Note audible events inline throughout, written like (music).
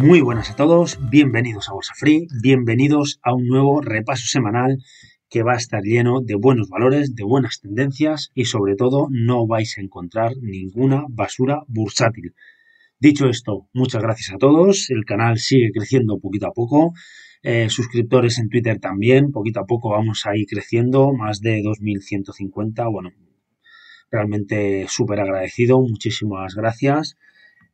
Muy buenas a todos, bienvenidos a Bolsa Free, bienvenidos a un nuevo repaso semanal que va a estar lleno de buenos valores, de buenas tendencias y sobre todo no vais a encontrar ninguna basura bursátil. Dicho esto, muchas gracias a todos, el canal sigue creciendo poquito a poco, eh, suscriptores en Twitter también, poquito a poco vamos a ir creciendo, más de 2.150, bueno, realmente súper agradecido, muchísimas gracias.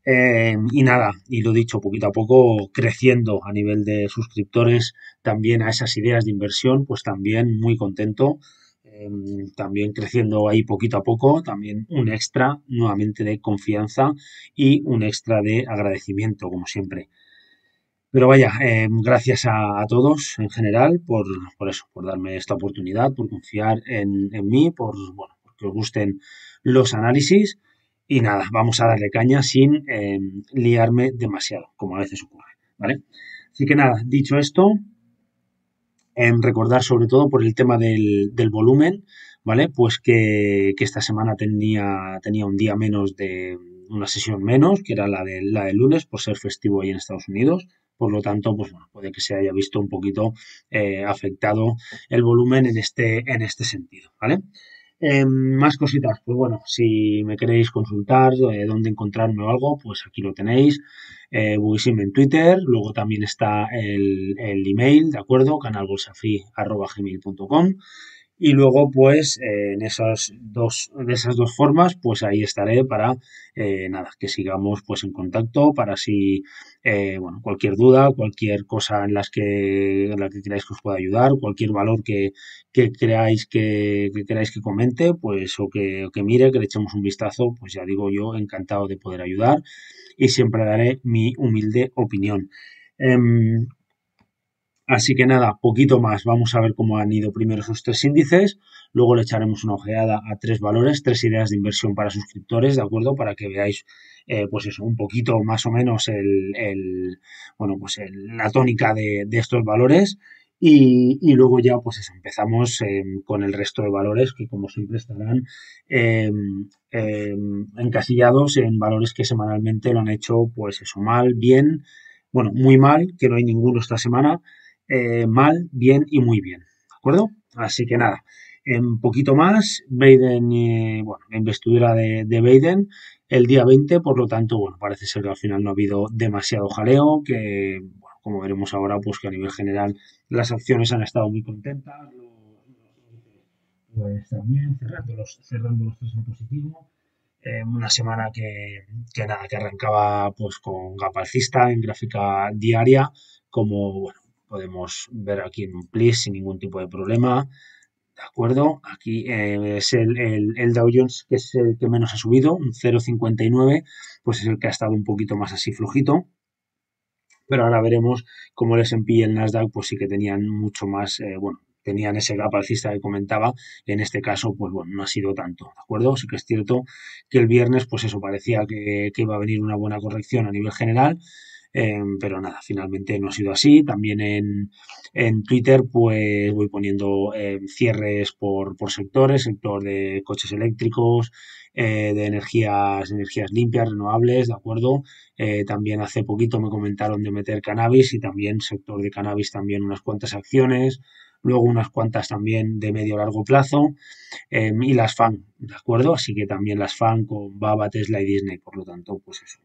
Em, y nada, y lo dicho, poquito a poco creciendo a nivel de suscriptores también a esas ideas de inversión, pues también muy contento, em, también creciendo ahí poquito a poco, también un extra nuevamente de confianza y un extra de agradecimiento, como siempre. Pero vaya, em, gracias a, todos en general por, por, eso, por darme esta oportunidad, por confiar en, mí, por bueno, que os gusten los análisis. Y nada, vamos a darle caña sin eh, liarme demasiado, como a veces ocurre, ¿vale? Así que nada, dicho esto, recordar sobre todo por el tema del, del volumen, ¿vale? Pues que, esta semana tenía, tenía un día menos de una sesión menos, que era la de, la de lunes, por ser festivo ahí en Estados Unidos. Por lo tanto, pues bueno, puede que se haya visto un poquito eh, afectado el volumen en este, en este sentido, ¿vale? Em, más cositas, pues bueno, si me queréis consultar, eh, dónde encontrarme o algo, pues aquí lo tenéis. Eh, en Twitter, luego también está el, el email, ¿de acuerdo? canalbolsafi.com. Y luego, pues, eh, en esas dos, de esas dos formas, pues ahí estaré para, eh, nada, que sigamos pues en contacto, para si, eh, bueno, cualquier duda, cualquier cosa en las que, la que creáis que os pueda ayudar, cualquier valor que, creáis que, queráis que comente, pues, o que, o que mire, que le echemos un vistazo, pues ya digo yo, encantado de poder ayudar y siempre daré mi humilde opinión. Em, Así que nada, poquito más. Vamos a ver cómo han ido primero esos tres índices. Luego le echaremos una ojeada a tres valores, tres ideas de inversión para suscriptores, ¿de acuerdo? Para que veáis, eh, pues eso, un poquito más o menos el, bueno, pues la tónica de, estos valores. Y, luego ya pues empezamos em, con el resto de valores que como siempre estarán em, em, encasillados en valores que semanalmente lo han hecho pues eso mal, bien, bueno, muy mal, que no hay ninguno esta semana eh, mal, bien y muy bien. ¿De acuerdo? Así que nada, en poquito más, Biden, eh, bueno, la investidura de, Biden el día 20, por lo tanto, bueno, parece ser que al final no ha habido demasiado jaleo, que, bueno, como veremos ahora, pues que a nivel general las acciones han estado muy contentas, pues también cerrando los, cerrando los tres en positivo. Eh, una semana que, nada, que arrancaba pues con gap en gráfica diaria, como bueno, Podemos ver aquí en un plis sin ningún tipo de problema. ¿De acuerdo? Aquí eh, es el, el, Dow Jones, que es el que menos ha subido, un 0,59, pues es el que ha estado un poquito más así flojito. Pero ahora veremos cómo el S&P y el Nasdaq, pues sí que tenían mucho más, eh, bueno, tenían ese gap alcista que comentaba, en este caso, pues bueno, no ha sido tanto, ¿de acuerdo? Sí que es cierto que el viernes, pues eso, parecía que, que iba a venir una buena corrección a nivel general, Em, pero nada, finalmente no ha sido así. También en, en Twitter pues voy poniendo em, cierres por, sectores, sector de coches eléctricos, eh, de energías, energías limpias, renovables, ¿de acuerdo? Eh, también hace poquito me comentaron de meter cannabis y también sector de cannabis también unas cuantas acciones luego unas cuantas también de medio largo plazo em, y las fan, ¿de acuerdo? Así que también las fan con Baba, Tesla y Disney, por lo tanto, pues eso,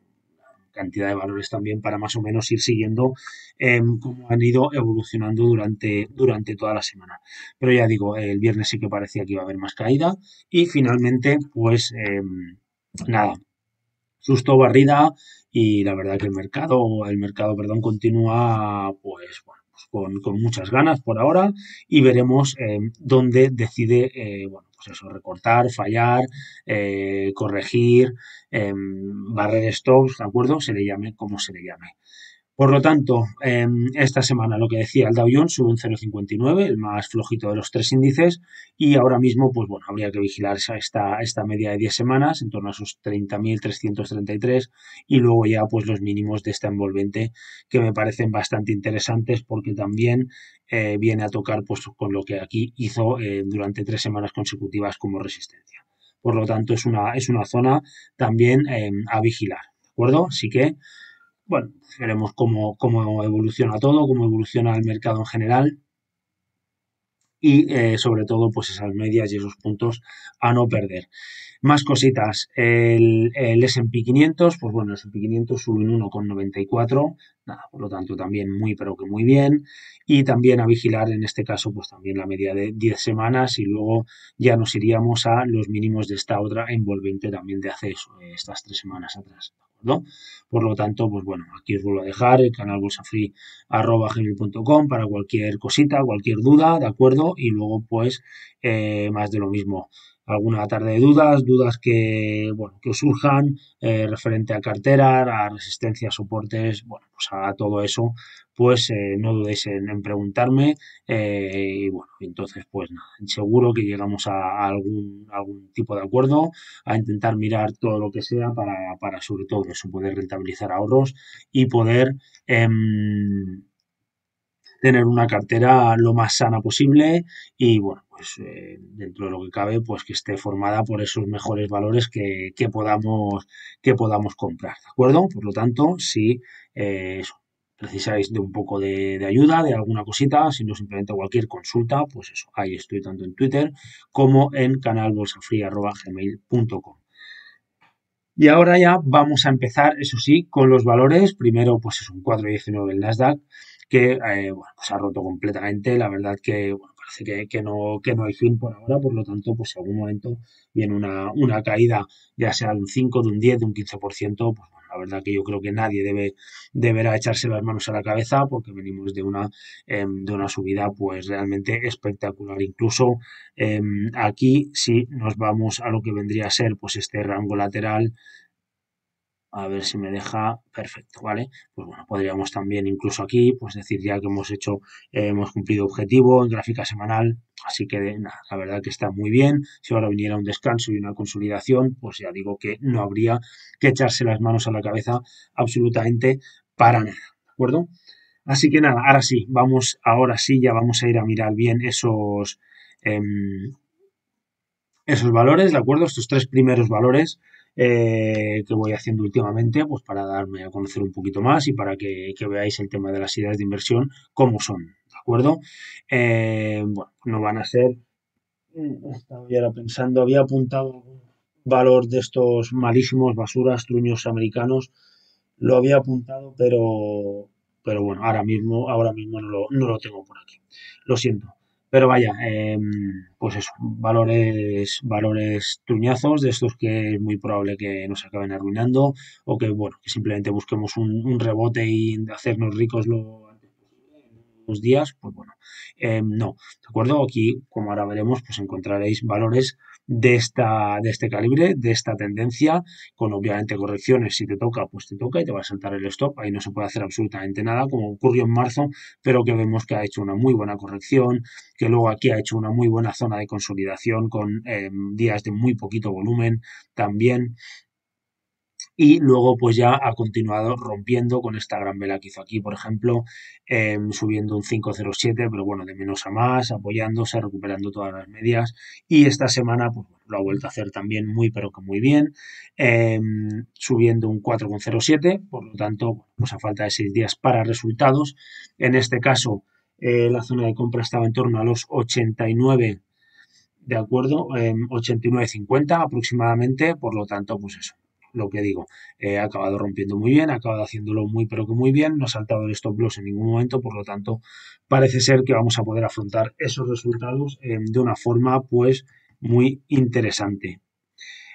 cantidad de valores también para más o menos ir siguiendo como em, cómo han ido evolucionando durante, durante toda la semana. Pero ya digo, el viernes sí que parecía que iba a haber más caída y finalmente, pues em, nada, susto, barrida y la verdad que el mercado, el mercado, perdón, continúa pues bueno, pues con, con, muchas ganas por ahora y veremos em, dónde decide eh, bueno, pues eso, recortar, fallar, eh, corregir, em, barrer stops, ¿de acuerdo? Se le llame como se le llame. Por lo tanto, em, esta semana lo que decía, el Dow Jones sube un 0,59, el más flojito de los tres índices, y ahora mismo, pues bueno, habría que vigilar esta, esta media de 10 semanas, en torno a sus 30.333, y luego ya pues los mínimos de esta envolvente, que me parecen bastante interesantes porque también eh, viene a tocar pues con lo que aquí hizo eh, durante tres semanas consecutivas como resistencia. Por lo tanto, es una, es una zona también em, a vigilar, ¿de acuerdo? Así que bueno, veremos cómo, evoluciona todo, cómo evoluciona el mercado en general y eh, sobre todo pues esas medias y esos puntos a no perder. Más cositas, el, S&P 500, pues bueno, el S&P 500 sube en 1,94, nada, por lo tanto también muy pero que muy bien y también a vigilar en este caso pues también la media de 10 semanas y luego ya nos iríamos a los mínimos de esta otra envolvente también de acceso eh, estas tres semanas atrás. Por lo tanto, pues bueno, aquí os vuelvo a dejar el canal bolsafree.com para cualquier cosita, cualquier duda, ¿de acuerdo? Y luego, pues, eh, más de lo mismo alguna tarde de dudas, dudas que, bueno, que surjan eh, referente a cartera, a resistencia, soportes, bueno, pues a todo eso, pues eh, no dudéis en, preguntarme eh, y bueno, entonces pues nada, seguro que llegamos a, algún, algún tipo de acuerdo, a intentar mirar todo lo que sea para, sobre todo eso, poder rentabilizar ahorros y poder... Em, tener una cartera lo más sana posible y bueno, pues eh, dentro de lo que cabe, pues que esté formada por esos mejores valores que, podamos, que podamos comprar, ¿de acuerdo? Por lo tanto, si eh, precisáis de un poco de, ayuda, de alguna cosita, si no simplemente cualquier consulta, pues eso, ahí estoy tanto en Twitter como en canalbolsafría.gmail.com. Y ahora ya vamos a empezar, eso sí, con los valores. Primero, pues es un 4.19 el Nasdaq, que eh, bueno, pues ha roto completamente. La verdad que parece que, que, no, que no hay fin por ahora, por lo tanto, pues en algún momento viene una, una caída, ya sea de un 5, de un 10, de un 15%, pues la verdad que yo creo que nadie debe, deberá echarse las manos a la cabeza porque venimos de una, em, de una subida pues realmente espectacular. Incluso em, aquí, si nos vamos a lo que vendría a ser pues este rango lateral, a ver si me deja perfecto, ¿vale? Pues bueno, podríamos también incluso aquí, pues decir ya que hemos hecho, eh, hemos cumplido objetivo en gráfica semanal, así que nada, la verdad que está muy bien. Si ahora viniera un descanso y una consolidación, pues ya digo que no habría que echarse las manos a la cabeza absolutamente para nada, ¿de acuerdo? Así que nada, ahora sí, vamos, ahora sí ya vamos a ir a mirar bien esos... Em, esos valores, ¿de acuerdo? Estos tres primeros valores eh, que voy haciendo últimamente, pues para darme a conocer un poquito más y para que, veáis el tema de las ideas de inversión, cómo son, ¿de acuerdo? Eh, bueno, no van a ser, mm, estaba ya pensando, había apuntado valor de estos malísimos basuras, truños americanos, lo había apuntado, pero, pero bueno, ahora mismo, ahora mismo no lo tengo por aquí. Lo siento. Pero vaya, em, pues es valores, valores truñazos de estos que es muy probable que nos acaben arruinando o que, bueno, simplemente busquemos un, rebote y hacernos ricos los días, pues bueno, em, no, ¿de acuerdo? Aquí, como ahora veremos, pues encontraréis valores de, esta, de este calibre, de esta tendencia, con obviamente correcciones. Si te toca, pues te toca y te va a saltar el stop. Ahí no se puede hacer absolutamente nada, como ocurrió en marzo, pero que vemos que ha hecho una muy buena corrección, que luego aquí ha hecho una muy buena zona de consolidación con eh, días de muy poquito volumen también y luego pues ya ha continuado rompiendo con esta gran vela que hizo aquí, por ejemplo, em, subiendo un 507, pero bueno, de menos a más, apoyándose, recuperando todas las medias y esta semana pues lo ha vuelto a hacer también muy pero que muy bien, em, subiendo un 4,07, por lo tanto, pues a falta de seis días para resultados, en este caso eh, la zona de compra estaba en torno a los 89 de acuerdo, 89.50 em, aproximadamente, por lo tanto, pues eso, lo que digo, eh, ha acabado rompiendo muy bien, ha acabado haciéndolo muy pero que muy bien, no ha saltado el stop loss en ningún momento, por lo tanto parece ser que vamos a poder afrontar esos resultados eh, de una forma pues muy interesante.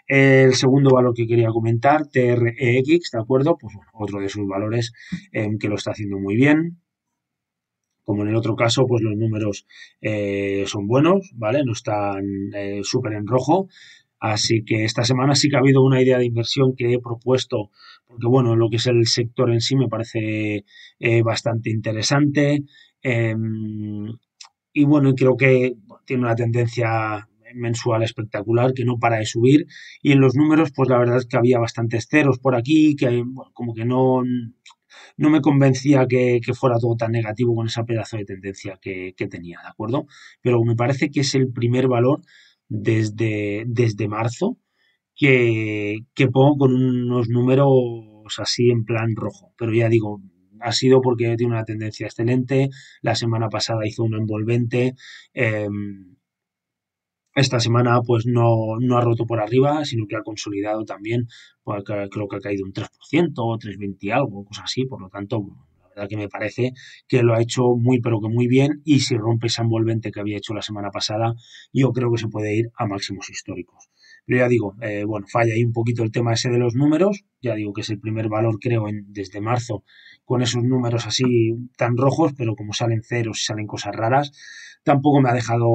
El segundo valor que quería comentar, TREX, ¿de acuerdo? Pues otro de sus valores eh, que lo está haciendo muy bien. Como en el otro caso, pues los números son buenos, ¿vale? No están súper en rojo, Así que esta semana sí que ha habido una idea de inversión que he propuesto, porque bueno, lo que es el sector en sí me parece eh, bastante interesante. Em, y bueno, creo que tiene una tendencia mensual espectacular que no para de subir y en los números pues la verdad es que había bastantes ceros por aquí que como que no no me convencía que, fuera todo tan negativo con esa pedazo de tendencia que tenía, ¿de acuerdo? Pero me parece que es el primer valor desde, desde marzo que, que pongo con unos números así en plan rojo. Pero ya digo, ha sido porque tiene una tendencia excelente. La semana pasada hizo un envolvente. Em, esta semana pues no, ha roto por arriba, sino que ha consolidado también, pues, creo que ha caído un 3% o 3,20 algo, cosas así, por lo tanto, que me parece que lo ha hecho muy pero que muy bien y si rompe ese envolvente que había hecho la semana pasada, yo creo que se puede ir a máximos históricos. Pero ya digo, eh, bueno, falla ahí un poquito el tema ese de los números, ya digo que es el primer valor creo en, desde marzo con esos números así tan rojos, pero como salen ceros y salen cosas raras, tampoco me ha dejado,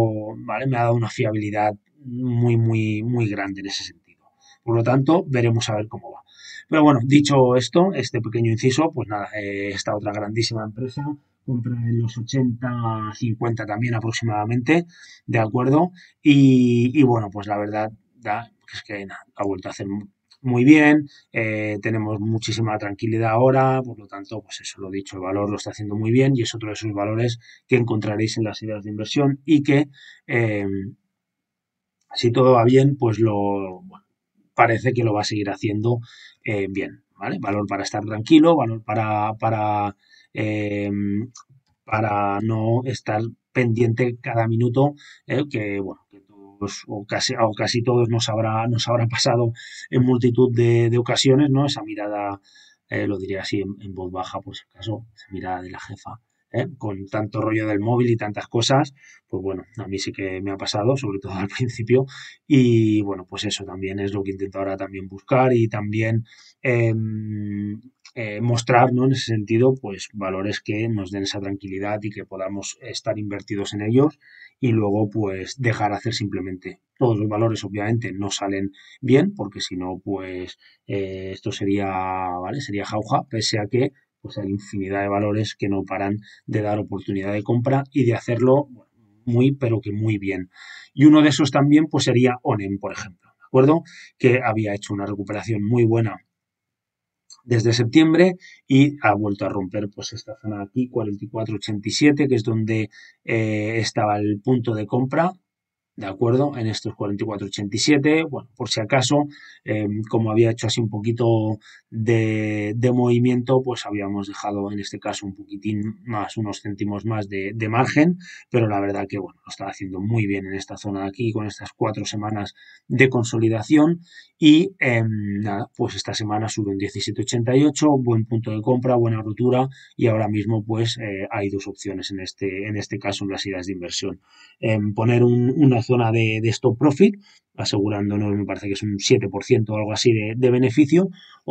¿vale? Me ha dado una fiabilidad muy, muy, muy grande en ese sentido. Por lo tanto, veremos a ver cómo va. Pero bueno, dicho esto, este pequeño inciso, pues nada, eh, esta otra grandísima empresa compra en los 80, 50 también aproximadamente, ¿de acuerdo? Y, bueno, pues la verdad es que ha vuelto a hacer muy bien, eh, tenemos muchísima tranquilidad ahora, por lo tanto, pues eso lo dicho, el valor lo está haciendo muy bien y es otro de esos valores que encontraréis en las ideas de inversión y que eh, si todo va bien, pues lo, parece que lo va a seguir haciendo eh, bien. ¿vale? Valor para estar tranquilo, valor para, para, eh, para no estar pendiente cada minuto, eh, que bueno, todos, o casi, todos nos habrá, nos habrá (laughs) pasado en multitud de, ocasiones, ¿no? Esa mirada, lo diría así en, voz baja, por si acaso, esa mirada de la jefa ¿eh? con tanto rollo del móvil y tantas cosas, pues bueno, a mí sí que me ha pasado, sobre todo (laughs) al principio, y bueno, pues eso también es lo que intento ahora también buscar y también... Em, eh, mostrar ¿no? en ese sentido pues valores que nos den esa tranquilidad y que podamos estar invertidos en ellos y luego pues dejar hacer simplemente todos los valores obviamente no salen bien porque si no pues eh, esto sería vale sería jauja pese a que pues hay infinidad de valores que no paran de dar oportunidad de compra y de hacerlo muy, pero que muy bien. Y uno de esos también pues sería Onem, por ejemplo, ¿de acuerdo? Que había hecho una recuperación muy buena desde septiembre y ha vuelto a romper pues esta zona aquí 44.87 que es donde eh, estaba el punto de compra ¿de acuerdo? En estos 44.87, bueno, por si acaso, em, como había hecho así un poquito de, movimiento, pues habíamos dejado en este caso un poquitín más, unos céntimos más de, margen, pero la verdad que, bueno, lo está haciendo muy bien en esta zona de aquí, con estas cuatro semanas de consolidación y em, nada, pues esta semana sube un 17.88, buen punto de compra, buena rotura y ahora mismo pues eh, hay dos opciones en este, en este caso en las ideas de inversión. Em, poner un, una zona de, stop profit, asegurándonos, me parece que es un 7% o algo así de, beneficio,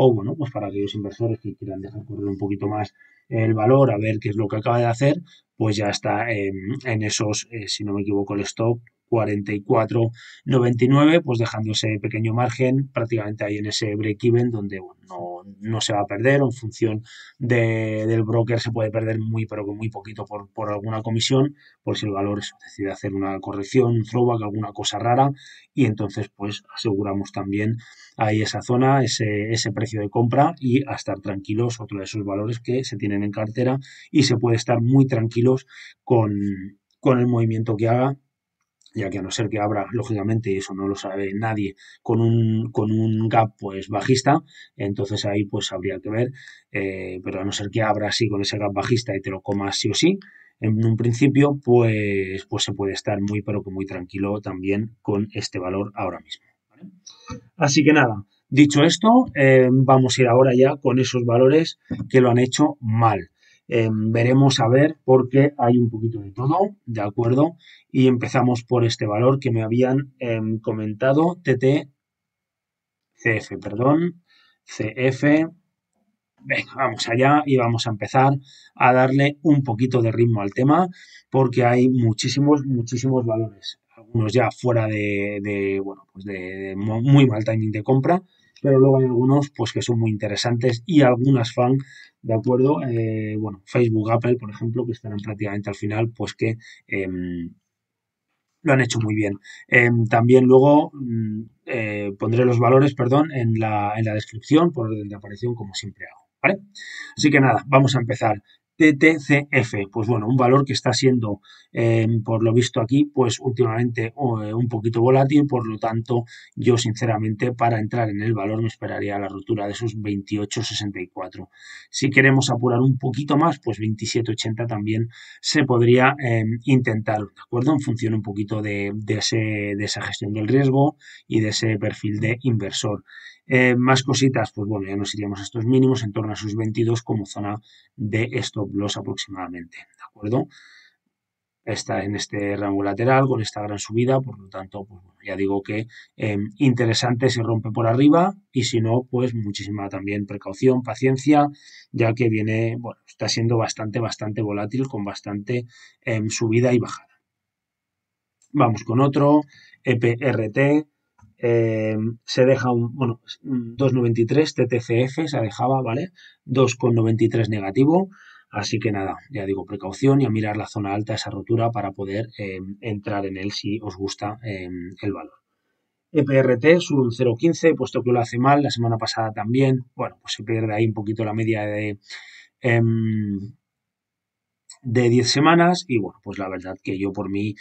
o bueno, pues para aquellos inversores que quieran dejar correr un poquito más el valor, a ver qué es lo que acaba de hacer, pues ya está en esos, eh, si no me equivoco, el stop 44.99, pues dejando ese pequeño margen prácticamente ahí en ese break-even donde no, se va a perder en función del broker se puede perder muy pero con muy poquito por, alguna comisión, por si el valor decide hacer una corrección, un throwback, alguna cosa rara y entonces pues aseguramos también ahí esa zona, ese, ese precio de compra y a estar tranquilos, otro de esos valores que se tienen en cartera y se puede estar muy tranquilos con el movimiento que haga ya que a no ser que abra, lógicamente, y eso no lo sabe nadie, con un, con un gap pues bajista, entonces ahí pues habría que ver, eh, pero a no ser que abra así con ese gap bajista y te lo comas sí o sí, en un principio pues, pues se puede estar muy pero que muy tranquilo también con este valor ahora mismo. Así que nada, dicho esto, eh, vamos a ir ahora ya con esos valores que lo han hecho mal. Em, veremos a ver porque hay un poquito de todo, ¿de acuerdo? Y empezamos por este valor que me habían em, comentado, TT, CF, perdón, CF. Venga, vamos allá y vamos a empezar a darle un poquito de ritmo al tema porque hay muchísimos, muchísimos valores. Algunos ya fuera de, bueno, pues muy mal timing de compra, pero luego hay algunos pues que son muy interesantes y algunas fan ¿de acuerdo? Eh, bueno, Facebook, Apple, por ejemplo, que estarán prácticamente al final, pues que em, lo han hecho muy bien. Em, también luego mm, eh, pondré los valores, perdón, en la, en la descripción por orden de aparición, como siempre hago, ¿vale? Así que nada, vamos a empezar. TTCF, pues bueno, un valor que está siendo, em, por lo visto aquí, pues últimamente eh, un poquito volátil, por lo tanto, yo sinceramente para entrar en el valor me esperaría la ruptura de esos 28,64. Si queremos apurar un poquito más, pues 27,80 también se podría em, intentar, ¿de acuerdo? En función un poquito de, ese, de esa gestión del riesgo y de ese perfil de inversor. Eh, más cositas, pues bueno, ya nos iríamos a estos mínimos en torno a sus 22 como zona de stop loss aproximadamente, ¿de acuerdo? Está en este rango lateral con esta gran subida, por lo tanto, pues ya digo que em, interesante si rompe por arriba y si no, pues muchísima también precaución, paciencia, ya que viene, bueno, está siendo bastante, bastante volátil con bastante em, subida y bajada. Vamos con otro, EPRT, eh, se deja un, bueno, 2,93 TTCF se dejaba, ¿vale? 2,93 negativo. Así que nada, ya digo, precaución y a mirar la zona alta, esa rotura, para poder em, entrar en él si os gusta em, el valor. EPRT sube un 0,15, puesto que lo hace mal, la semana pasada también. Bueno, pues se pierde ahí un poquito la media de, em, de 10 semanas y bueno, pues la verdad que yo por mí,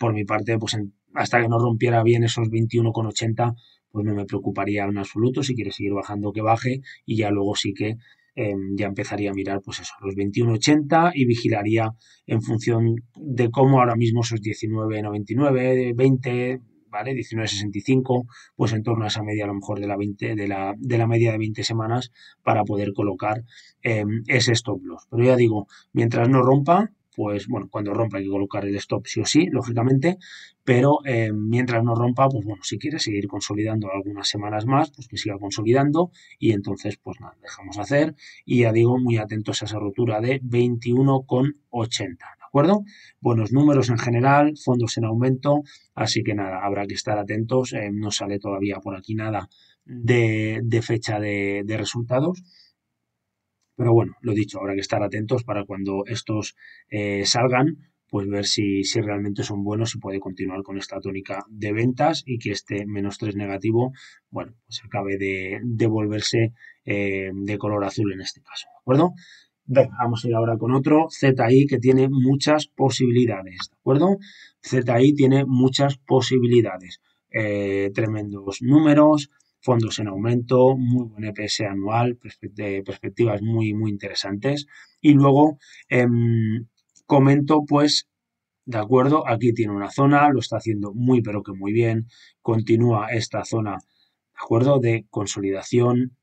por mi parte, pues en, hasta que no rompiera bien esos 21,80, pues no me preocuparía en absoluto. Si quiere seguir bajando, que baje y ya luego sí que em, ya empezaría a mirar, pues eso, los 21,80 y vigilaría en función de cómo ahora mismo esos 19,99, 20, ¿vale? 19,65, pues en torno a esa media a lo mejor de la, 20, de la, de la media de 20 semanas para poder colocar em, ese stop loss. Pero ya digo, mientras no rompa, pues bueno, cuando rompa hay que colocar el stop sí o sí, lógicamente, pero eh, mientras no rompa, pues bueno, si quiere seguir consolidando algunas semanas más, pues que siga consolidando y entonces pues nada, dejamos hacer y ya digo, muy atentos a esa rotura de 21,80. ¿de ¿Acuerdo? Buenos números en general, fondos en aumento, así que nada, habrá que estar atentos, eh, no sale todavía por aquí nada de, fecha de resultados, pero bueno, lo dicho, habrá que estar atentos para cuando estos eh, salgan, pues ver si, si realmente son buenos y puede continuar con esta tónica de ventas y que este menos 3 negativo, bueno, pues acabe de, devolverse eh, de color azul en este caso, ¿de acuerdo? vamos a ir ahora con otro, ZI que tiene muchas posibilidades, ¿de acuerdo? ZI tiene muchas posibilidades, eh, tremendos números, fondos en aumento, muy buen EPS anual, de perspectivas muy, muy interesantes. Y luego em, comento, pues, de acuerdo, aquí tiene una zona, lo está haciendo muy, pero que muy bien, continúa esta zona, de acuerdo, de consolidación,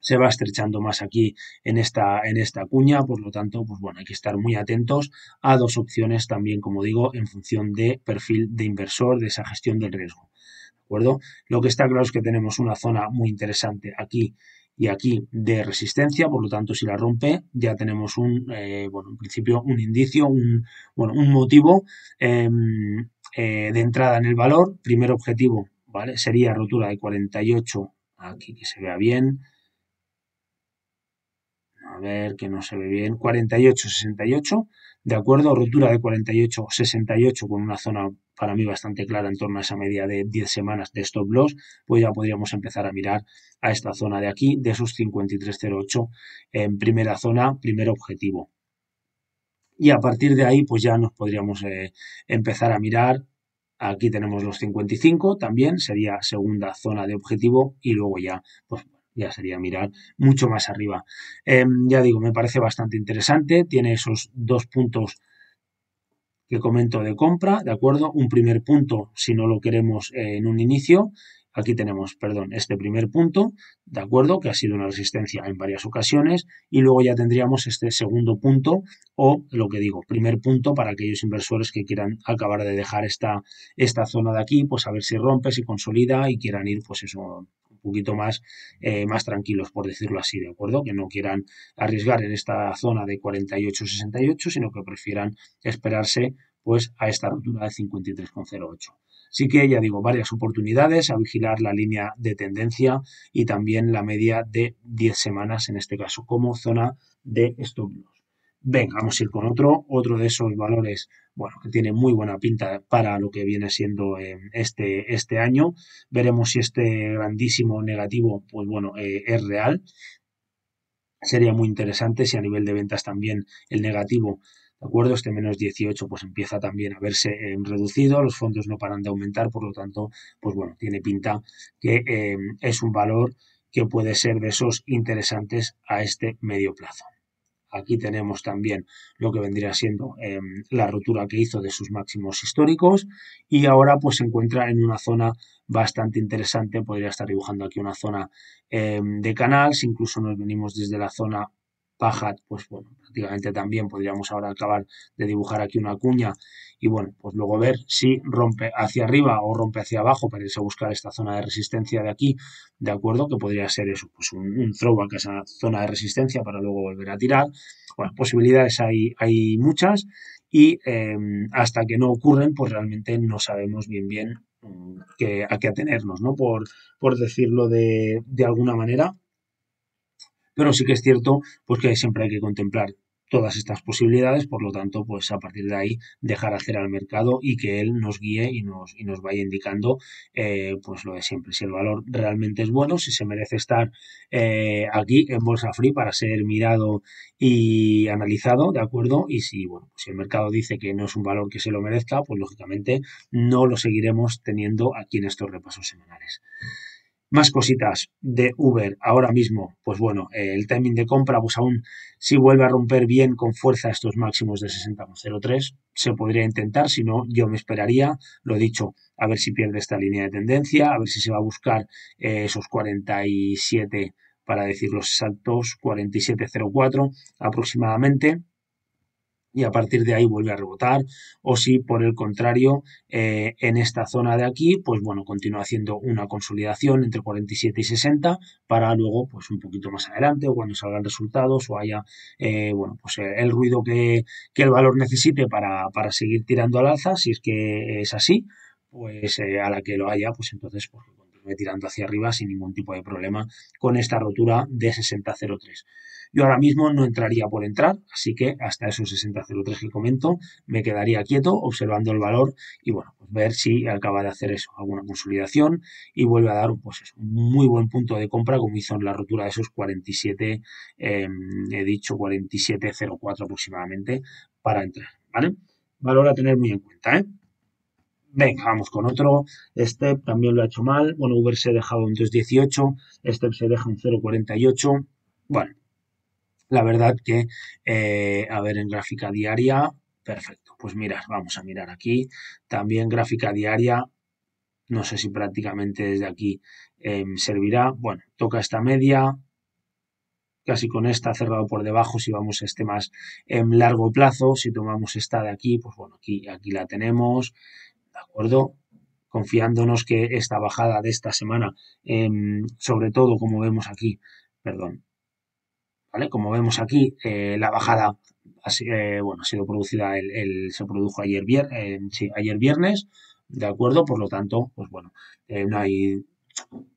se va estrechando más aquí en esta, en esta cuña, por lo tanto, pues bueno, hay que estar muy atentos a dos opciones también, como digo, en función de perfil de inversor, de esa gestión del riesgo. Lo que está claro es que tenemos una zona muy interesante aquí y aquí de resistencia, por lo tanto si la rompe ya tenemos un, eh, principio un indicio, un, bueno, motivo em, eh, de entrada en el valor. Primer objetivo, Sería rotura de 48, aquí que se vea bien. A ver que no se ve bien, 48, 68 de acuerdo, ruptura de 48 68 con una zona para mí bastante clara en torno a esa media de 10 semanas de stop loss, pues ya podríamos empezar a mirar a esta zona de aquí, de esos 53.08 en primera zona, primer objetivo. Y a partir de ahí, pues ya nos podríamos eh, empezar a mirar. Aquí tenemos los 55, también sería segunda zona de objetivo y luego ya pues, ya sería mirar mucho más arriba. Em, ya digo, me parece bastante interesante, tiene esos dos puntos que comento de compra, ¿de acuerdo? Un primer punto si no lo queremos eh, en un inicio. Aquí tenemos, perdón, este primer punto, ¿de acuerdo? Que ha sido una resistencia en varias ocasiones. Y luego ya tendríamos este segundo punto o lo que digo, primer punto para aquellos inversores que quieran acabar de dejar esta, esta zona de aquí, pues a ver si rompe, si consolida y quieran ir, pues eso, poquito más, eh, más tranquilos, por decirlo así, ¿de acuerdo? Que no quieran arriesgar en esta zona de 48-68, sino que prefieran esperarse pues a esta ruptura de 53,08. Así que ya digo, varias oportunidades a vigilar la línea de tendencia y también la media de 10 semanas, en este caso como zona de stop Venga, vamos a ir con otro, otro de esos valores, bueno, que tiene muy buena pinta para lo que viene siendo eh, este, este año. Veremos si este grandísimo negativo, pues bueno, eh, es real. Sería muy interesante si a nivel de ventas también el negativo ¿De acuerdo? Este menos 18 pues empieza también a verse eh, reducido, los fondos no paran de aumentar, por lo tanto, pues bueno, tiene pinta que es un valor que puede ser de esos interesantes a este medio plazo. Aquí tenemos también lo que vendría siendo em, la rotura que hizo de sus máximos históricos y ahora pues se encuentra en una zona bastante interesante. Podría estar dibujando aquí una zona em, de canal, incluso nos venimos desde la zona Pajat, pues bueno, prácticamente también podríamos ahora acabar de dibujar aquí una cuña y bueno, pues luego ver si rompe hacia arriba o rompe hacia abajo para irse a buscar esta zona de resistencia de aquí, ¿de acuerdo? Que podría ser eso, pues un, throwback a esa zona de resistencia para luego volver a tirar. Bueno, posibilidades hay, hay muchas y em, hasta que no ocurren, pues realmente no sabemos bien bien mm, a qué atenernos, ¿no? Por, por decirlo de, de alguna manera pero sí que es cierto pues que siempre hay que contemplar todas estas posibilidades, por lo tanto, pues a partir de ahí dejar hacer al mercado y que él nos guíe y nos, nos vaya indicando eh, pues lo de siempre, si el valor realmente es bueno, si se merece estar eh, aquí en Bolsa Free para ser mirado y analizado, ¿de acuerdo? Y si, bueno, pues, si el mercado dice que no es un valor que se lo merezca, pues lógicamente no lo seguiremos teniendo aquí en estos repasos semanales. Más cositas de Uber ahora mismo. Pues bueno, eh, el timing de compra, pues aún si vuelve a romper bien con fuerza estos máximos de 60,03, se podría intentar. Si no, yo me esperaría, lo he dicho, a ver si pierde esta línea de tendencia, a ver si se va a buscar eh, esos 47, para decir los exactos, 47,04 aproximadamente y a partir de ahí vuelve a rebotar, o si por el contrario eh, en esta zona de aquí, pues bueno, continúa haciendo una consolidación entre 47 y 60 para luego, pues un poquito más adelante, o cuando salgan resultados o haya, eh, bueno, pues eh, el ruido que, el valor necesite para, para, seguir tirando al alza, si es que es así, pues a la que lo haya, pues entonces, pues, estuve tirando hacia arriba sin ningún tipo de problema con esta rotura de 60.03. Yo ahora mismo no entraría por entrar, así que hasta esos 60.03 que comento me quedaría quieto observando el valor y bueno, pues ver si acaba de hacer eso, alguna consolidación y vuelve a dar pues un muy buen punto de compra como hizo en la rotura de esos 47, em, he dicho 47.04 aproximadamente para entrar, ¿vale? Valor a tener muy en cuenta, ¿eh? venga, vamos con otro. este también lo ha hecho mal. Bueno, Uber se ha dejado en 2.18, este se deja un 0.48. Bueno, la verdad que, eh, a ver, en gráfica diaria, perfecto. Pues mira vamos a mirar aquí. También gráfica diaria, no sé si prácticamente desde aquí em, servirá. Bueno, toca esta media, casi con esta cerrado por debajo si vamos a este más en em, largo plazo, si tomamos esta de aquí, pues bueno, aquí, aquí la tenemos, ¿de acuerdo? Confiándonos que esta bajada de esta semana, em, sobre todo como vemos aquí, perdón, ¿vale? Como vemos aquí, eh, la bajada ha, eh, bueno, ha sido producida, el, se produjo ayer, eh, ayer viernes, ¿de acuerdo? Por lo tanto, pues bueno, no hay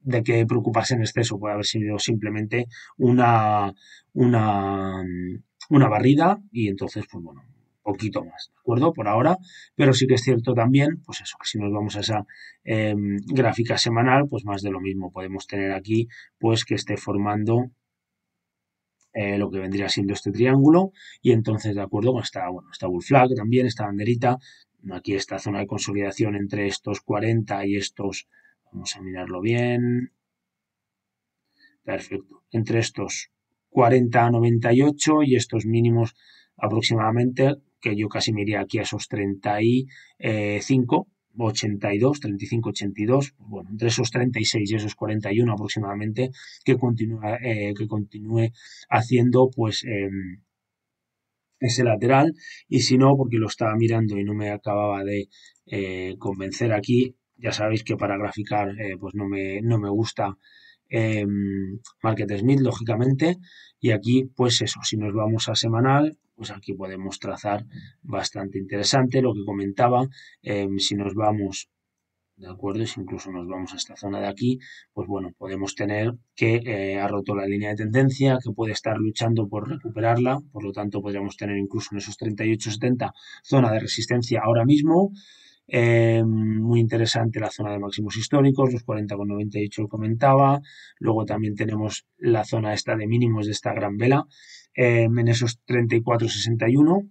de qué preocuparse en exceso, puede haber sido simplemente una, una, una barrida y entonces, pues bueno, poquito más, ¿de acuerdo? Por ahora, pero sí que es cierto también, pues eso, que si nos vamos a esa em, gráfica semanal, pues más de lo mismo podemos tener aquí, pues que esté formando eh, lo que vendría siendo este triángulo y entonces, de acuerdo, con esta, bueno, esta bull flag también, esta banderita, aquí esta zona de consolidación entre estos 40 y estos, vamos a mirarlo bien, perfecto, entre estos 40 a 98 y estos mínimos aproximadamente que yo casi me iría aquí a esos 35, 82, 35, 82, bueno, entre esos 36 y esos 41 aproximadamente, que continúe, eh, que continúe haciendo pues em, ese lateral. Y si no, porque lo estaba mirando y no me acababa de eh, convencer aquí, ya sabéis que para graficar eh, pues no me, no me gusta em, Market Smith, lógicamente. Y aquí, pues eso, si nos vamos a semanal, pues aquí podemos trazar bastante interesante lo que comentaba. Em, si nos vamos, de acuerdo, si incluso nos vamos a esta zona de aquí, pues bueno, podemos tener que eh, ha roto la línea de tendencia, que puede estar luchando por recuperarla, por lo tanto podríamos tener incluso en esos 38,70 zona de resistencia ahora mismo. Em, muy interesante la zona de máximos históricos, los 40,98 comentaba. Luego también tenemos la zona esta de mínimos de esta gran vela, en esos 34,61,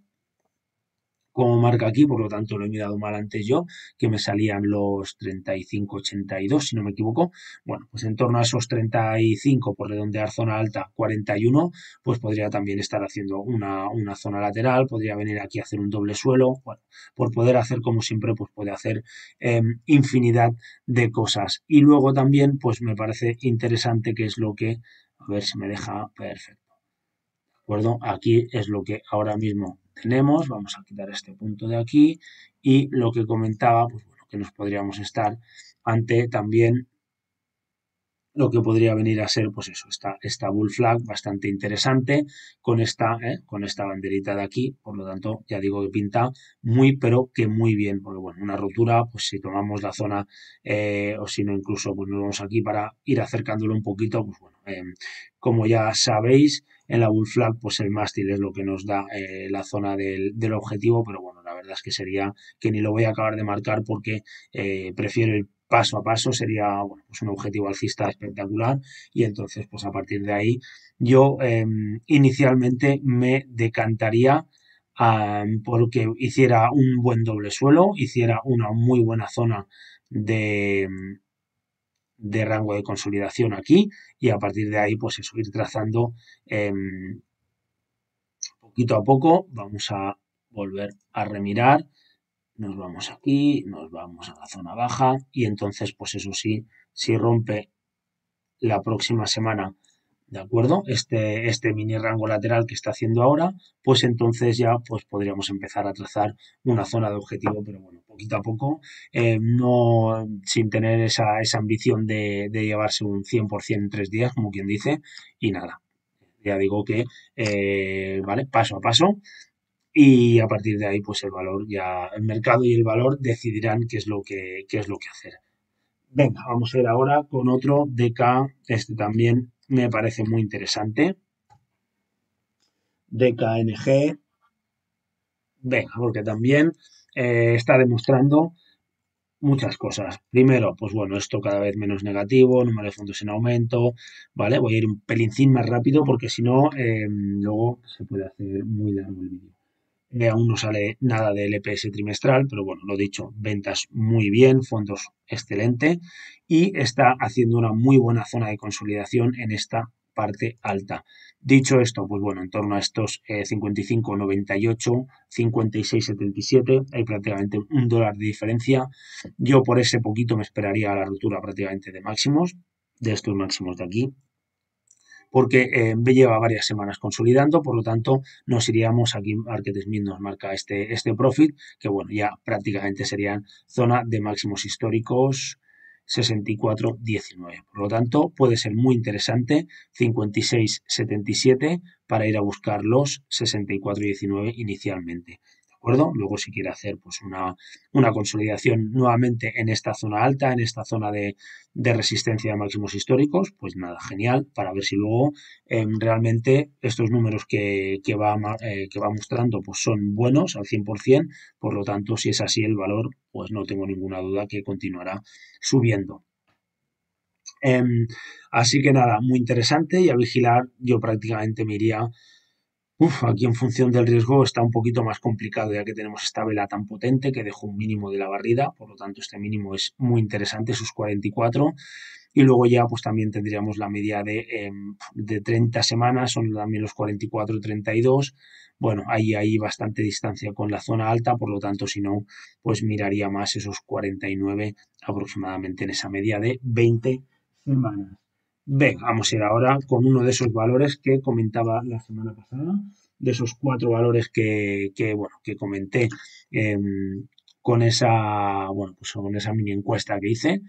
como marca aquí, por lo tanto lo he mirado mal antes yo, que me salían los 35,82 si no me equivoco. Bueno, pues en torno a esos 35 por redondear zona alta 41, pues podría también estar haciendo una, zona lateral, podría venir aquí a hacer un doble suelo, bueno, por poder hacer como siempre, pues puede hacer em, infinidad de cosas. Y luego también, pues me parece interesante que es lo que, a ver si me deja perfecto Aquí es lo que ahora mismo tenemos. Vamos a quitar este punto de aquí y lo que comentaba, pues bueno, que nos podríamos estar ante también lo que podría venir a ser, pues eso, esta, esta bull flag bastante interesante con esta, ¿eh? con esta banderita de aquí, por lo tanto, ya digo que pinta muy, pero que muy bien, porque bueno, una rotura, pues si tomamos la zona, eh, o si no, incluso pues nos vamos aquí para ir acercándolo un poquito, pues bueno, eh, como ya sabéis, en la bull flag, pues el mástil es lo que nos da la zona del, objetivo, pero bueno, la verdad es que sería que ni lo voy a acabar de marcar porque prefiero el, paso a paso sería bueno, pues un objetivo alcista espectacular y entonces pues a partir de ahí yo em, inicialmente me decantaría porque hiciera un buen doble suelo, hiciera una muy buena zona de, de rango de consolidación aquí y a partir de ahí pues eso ir trazando em, poquito a poco vamos a volver a remirar nos vamos aquí, nos vamos a la zona baja y entonces, pues eso sí, si rompe la próxima semana, ¿de acuerdo? Este, este mini rango lateral que está haciendo ahora, pues entonces ya pues podríamos empezar a trazar una zona de objetivo, pero bueno, poquito a poco, eh, no sin tener esa, ambición de, llevarse un 100% en tres días, como quien dice, y nada. Ya digo que, eh, vale, paso a paso, y a partir de ahí pues el valor ya el mercado y el valor decidirán qué es lo que es lo que hacer venga vamos a ir ahora con otro DK este también me parece muy interesante DKNG venga porque también eh, está demostrando muchas cosas primero pues bueno esto cada vez menos negativo número de fondos en aumento vale voy a ir un pelincín más rápido porque si no em, luego se puede hacer muy largo el vídeo aún no sale nada del EPS trimestral, pero bueno, lo dicho, ventas muy bien, fondos excelente y está haciendo una muy buena zona de consolidación en esta parte alta. Dicho esto, pues bueno, en torno a estos 55,98, eh, 56,77, hay prácticamente un dólar de diferencia. Yo por ese poquito me esperaría a la ruptura prácticamente de máximos, de estos máximos de aquí, porque eh, lleva varias semanas consolidando, por lo tanto nos iríamos aquí, Arquette Smith nos marca este, este profit, que bueno, ya prácticamente serían zona de máximos históricos 64.19. Por lo tanto, puede ser muy interesante 56.77 para ir a buscar los 64.19 inicialmente. Luego si quiere hacer pues una, consolidación nuevamente en esta zona alta, en esta zona de, resistencia de máximos históricos, pues nada, genial, para ver si luego em, realmente estos números que, va, eh, que va mostrando pues son buenos al 100%, por lo tanto, si es así el valor, pues no tengo ninguna duda que continuará subiendo. Em, así que nada, muy interesante y a vigilar, yo prácticamente me iría Uf, aquí en función del riesgo está un poquito más complicado ya que tenemos esta vela tan potente que dejó un mínimo de la barrida, por lo tanto este mínimo es muy interesante, sus 44. Y luego ya pues también tendríamos la media de, em, de 30 semanas, son también los 44, 32. Bueno, ahí hay bastante distancia con la zona alta, por lo tanto si no, pues miraría más esos 49 aproximadamente en esa media de 20 semanas. Venga, vamos a ir ahora con uno de esos valores que comentaba la semana pasada, de esos cuatro valores que, bueno, que comenté em, con esa, bueno, pues con esa mini encuesta que hice.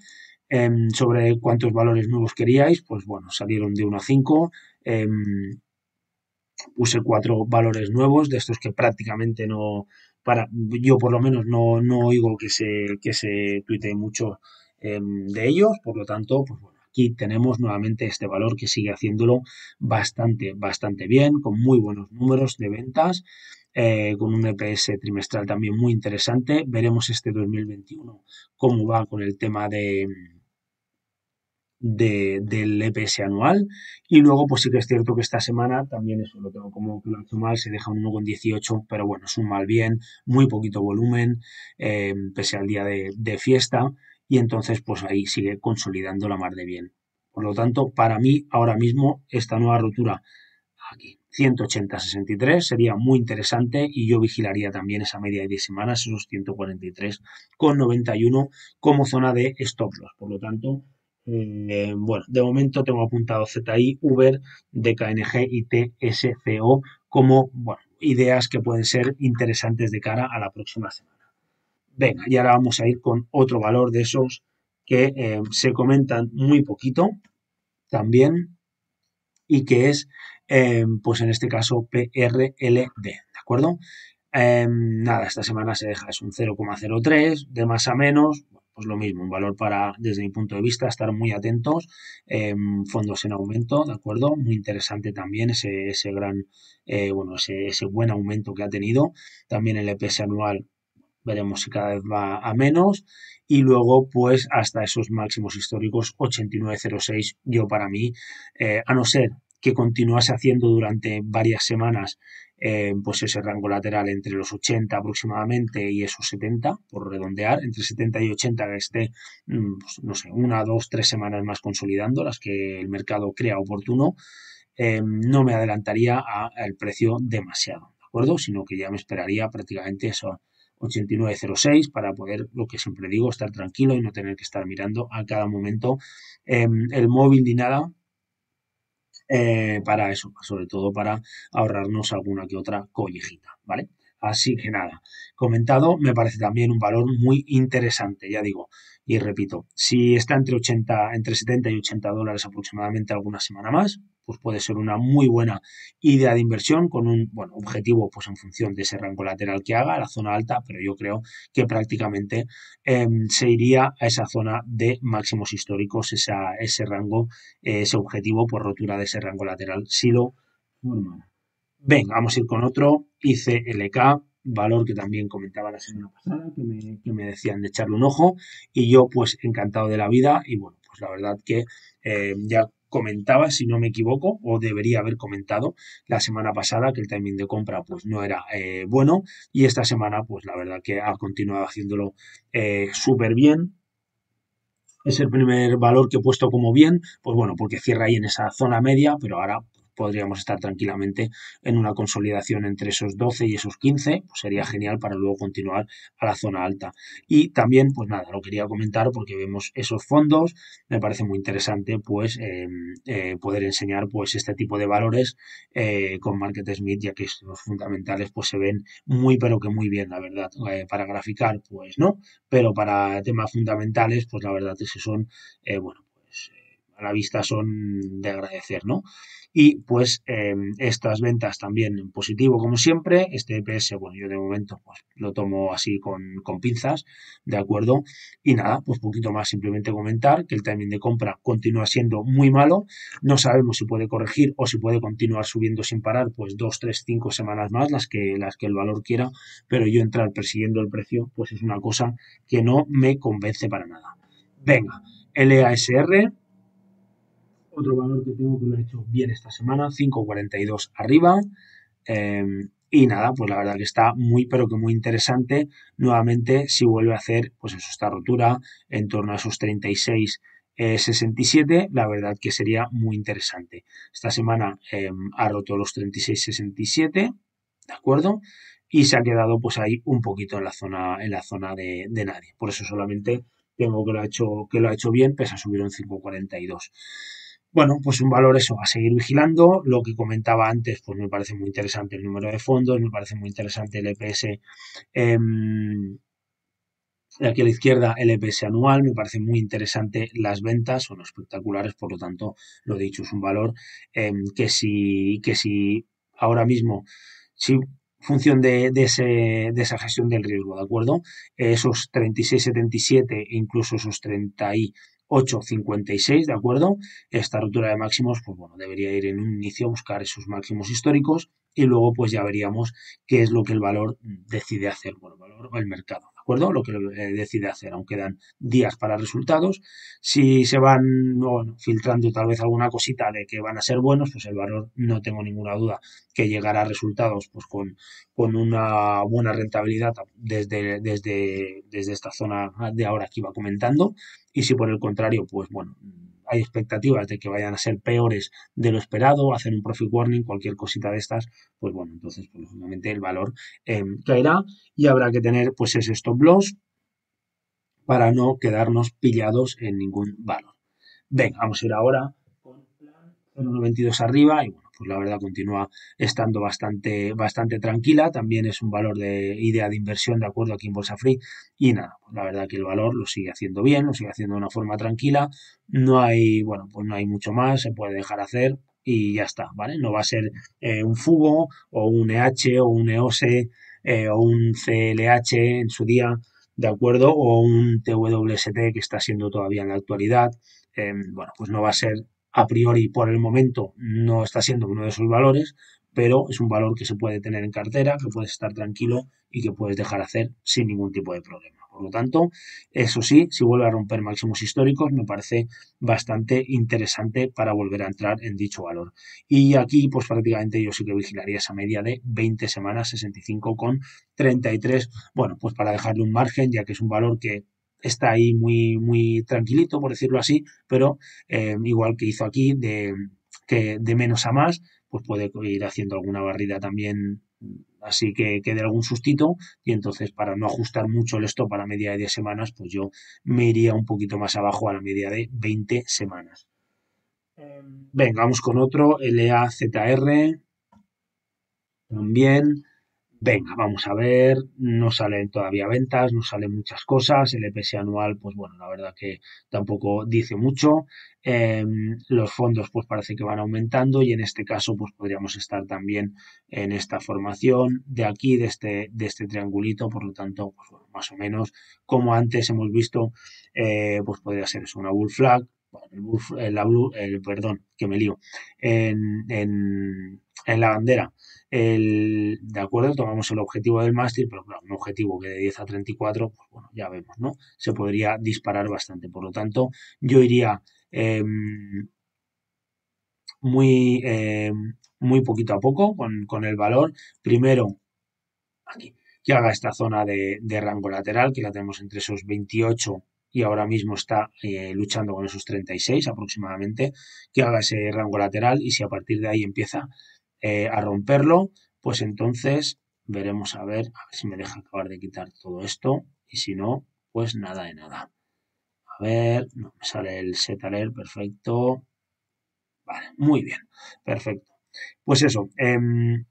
Em, sobre cuántos valores nuevos queríais, pues bueno, salieron de 1 a 5. Em, puse cuatro valores nuevos, de estos que prácticamente no, para, yo por lo menos no, oigo que se, que se mucho de ellos, por lo tanto, pues bueno, aquí tenemos nuevamente este valor que sigue haciéndolo bastante, bastante bien, con muy buenos números de ventas, eh, con un EPS trimestral también muy interesante. Veremos este 2021 cómo va con el tema de, del EPS anual. Y luego, pues sí que es cierto que esta semana también eso lo tengo como que lo mal, se deja un 1,18, pero bueno, es un mal bien, muy poquito volumen, eh, pese al día de, fiesta y entonces pues ahí sigue consolidando la mar de bien. Por lo tanto, para mí ahora mismo esta nueva rotura aquí 180-63 sería muy interesante y yo vigilaría también esa media de 10 semanas, esos 143,91 como zona de stop loss. Por lo tanto, eh, bueno, de momento tengo apuntado ZI, Uber, DKNG y TSCO como bueno, ideas que pueden ser interesantes de cara a la próxima semana. Venga, y ahora vamos a ir con otro valor de esos que eh, se comentan muy poquito también y que es, eh, pues en este caso, PRLD, ¿de acuerdo? Eh, nada, esta semana se deja, es un 0,03, de más a menos, pues lo mismo, un valor para, desde mi punto de vista, estar muy atentos, fondos en aumento, ¿de acuerdo? Muy interesante también ese, gran, bueno, ese, ese, buen aumento que ha tenido, también el EPS anual veremos si cada vez va a menos, y luego pues hasta esos máximos históricos 89.06, yo para mí, eh, a no ser que continuase haciendo durante varias semanas eh, pues ese rango lateral entre los 80 aproximadamente y esos 70, por redondear, entre 70 y 80 que esté, mm, pues, no sé, una, dos, tres semanas más consolidando, las que el mercado crea oportuno, eh, no me adelantaría al precio demasiado, ¿de acuerdo? Sino que ya me esperaría prácticamente eso, 8906 para poder, lo que siempre digo, estar tranquilo y no tener que estar mirando a cada momento em, el móvil ni nada. Eh, para eso, sobre todo para ahorrarnos alguna que otra collejita, ¿vale? Así que nada, comentado, me parece también un valor muy interesante, ya digo, y repito, si está entre 80, entre 70 y 80 dólares aproximadamente alguna semana más, pues puede ser una muy buena idea de inversión con un bueno, objetivo pues en función de ese rango lateral que haga, la zona alta, pero yo creo que prácticamente em, se iría a esa zona de máximos históricos, ese rango, ese objetivo por rotura de ese rango lateral, si lo Venga, vamos a ir con otro, ICLK, valor que también comentaba la semana pasada, que me, decían de echarle un ojo, y yo pues encantado de la vida, y bueno, pues la verdad que eh, ya comentaba, si no me equivoco, o debería haber comentado la semana pasada que el timing de compra pues no era eh, bueno y esta semana pues la verdad que ha continuado haciéndolo eh, súper bien, es el primer valor que he puesto como bien, pues bueno, porque cierra ahí en esa zona media, pero ahora podríamos estar tranquilamente en una consolidación entre esos 12 y esos 15, pues sería genial para luego continuar a la zona alta. Y también, pues nada, lo quería comentar porque vemos esos fondos, me parece muy interesante pues em, eh, poder enseñar pues este tipo de valores eh, con Market Smith, ya que los fundamentales pues se ven muy pero que muy bien, la verdad, eh, para graficar pues no, pero para temas fundamentales pues la verdad que que son, bueno, pues a la vista son de agradecer, ¿no? Y pues em, estas ventas también en positivo, como siempre. Este EPS, bueno, yo de momento pues, lo tomo así con, con pinzas, ¿de acuerdo? Y nada, pues poquito más simplemente comentar que el timing de compra continúa siendo muy malo. No sabemos si puede corregir o si puede continuar subiendo sin parar, pues dos, tres, cinco semanas más, las que, las que el valor quiera. Pero yo entrar persiguiendo el precio, pues es una cosa que no me convence para nada. Venga, LASR otro valor que tengo que lo ha hecho bien esta semana, 5.42 arriba. Em, y nada, pues la verdad que está muy, pero que muy interesante. Nuevamente, si vuelve a hacer, pues eso, esta rotura en torno a esos 36,67, eh, la verdad que sería muy interesante. Esta semana em, ha roto los 36,67, ¿de acuerdo? Y se ha quedado pues ahí un poquito en la zona, en la zona de, nadie. Por eso solamente tengo que lo ha hecho, que lo ha hecho bien, pese a subir un 542. Bueno, pues un valor eso, a seguir vigilando. Lo que comentaba antes, pues me parece muy interesante el número de fondos, me parece muy interesante el EPS. Em, aquí a la izquierda el EPS anual, me parece muy interesante las ventas, son espectaculares, por lo tanto, lo dicho, es un valor em, que, si, que si ahora mismo, si función de, esa gestión del riesgo, ¿de acuerdo? Esos 36,77 e incluso esos 30 y 8.56, ¿de acuerdo? Esta ruptura de máximos, pues bueno, debería ir en un inicio a buscar esos máximos históricos y luego pues ya veríamos qué es lo que el valor decide hacer, bueno, el valor o el mercado, ¿de acuerdo? Lo que eh, decide hacer, aunque dan días para resultados, si se van filtrando tal vez alguna cosita de que van a ser buenos, pues el valor no tengo ninguna duda que llegará a resultados pues con, una buena rentabilidad desde, desde, desde esta zona de ahora que iba comentando y si por el contrario, pues bueno, hay expectativas de que vayan a ser peores de lo esperado, hacer un profit warning, cualquier cosita de estas, pues bueno, entonces, pues lógicamente el valor eh, caerá y habrá que tener pues ese stop loss para no quedarnos pillados en ningún valor. Venga, vamos a ir ahora con plan arriba y bueno, pues la verdad continúa estando bastante, bastante tranquila. También es un valor de idea de inversión de acuerdo aquí en Bolsa Free. Y nada, pues la verdad que el valor lo sigue haciendo bien, lo sigue haciendo de una forma tranquila. No hay, bueno, pues no hay mucho más, se puede dejar hacer y ya está, ¿vale? No va a ser eh, un Fugo o un e e EH o un EOS, o un CLH en su día, ¿de acuerdo? O un TWST que está siendo todavía en la actualidad. Em, bueno, pues no va a ser a priori por el momento no está siendo uno de esos valores, pero es un valor que se puede tener en cartera, que puedes estar tranquilo y que puedes dejar hacer sin ningún tipo de problema. Por lo tanto, eso sí, si vuelve a romper máximos históricos, me parece bastante interesante para volver a entrar en dicho valor. Y aquí, pues prácticamente yo sí que vigilaría esa media de 20 semanas, 65,33, con bueno, pues para dejarle un margen, ya que es un valor que está ahí muy, muy tranquilito, por decirlo así, pero eh, igual que hizo aquí, de, que de menos a más, pues puede ir haciendo alguna barrida también mm, así que, quede algún sustito y entonces para no ajustar mucho el stop a la media de 10 semanas, pues yo me iría un poquito más abajo a la media de 20 semanas. Em. Venga, vamos con otro, LAZR. También venga, vamos a ver, no salen todavía ventas, no salen muchas cosas, el EPS anual, pues bueno, la verdad que tampoco dice mucho, em, los fondos pues parece que van aumentando y en este caso pues podríamos estar también en esta formación de aquí, de este, este triangulito, por lo tanto, pues más o menos como antes hemos visto, eh, pues podría ser eso, una bull flag, el, bull, el, perdón, que me lío, en en la bandera. El, de acuerdo, tomamos el objetivo del mástil, pero claro, un objetivo que de 10 a 34, pues bueno, ya vemos, ¿no? Se podría disparar bastante. Por lo tanto, yo iría em, muy, em, muy poquito a poco con, el valor. Primero, aquí, que haga esta zona de, rango lateral, que la tenemos entre esos 28 y ahora mismo está eh, luchando con esos 36 aproximadamente, que haga ese rango lateral y si a partir de ahí empieza eh, a romperlo, pues entonces veremos a ver, si me deja acabar de quitar todo esto y si no, pues nada de nada. A ver, no sale el set perfecto. Vale, muy bien, perfecto. Pues eso, em,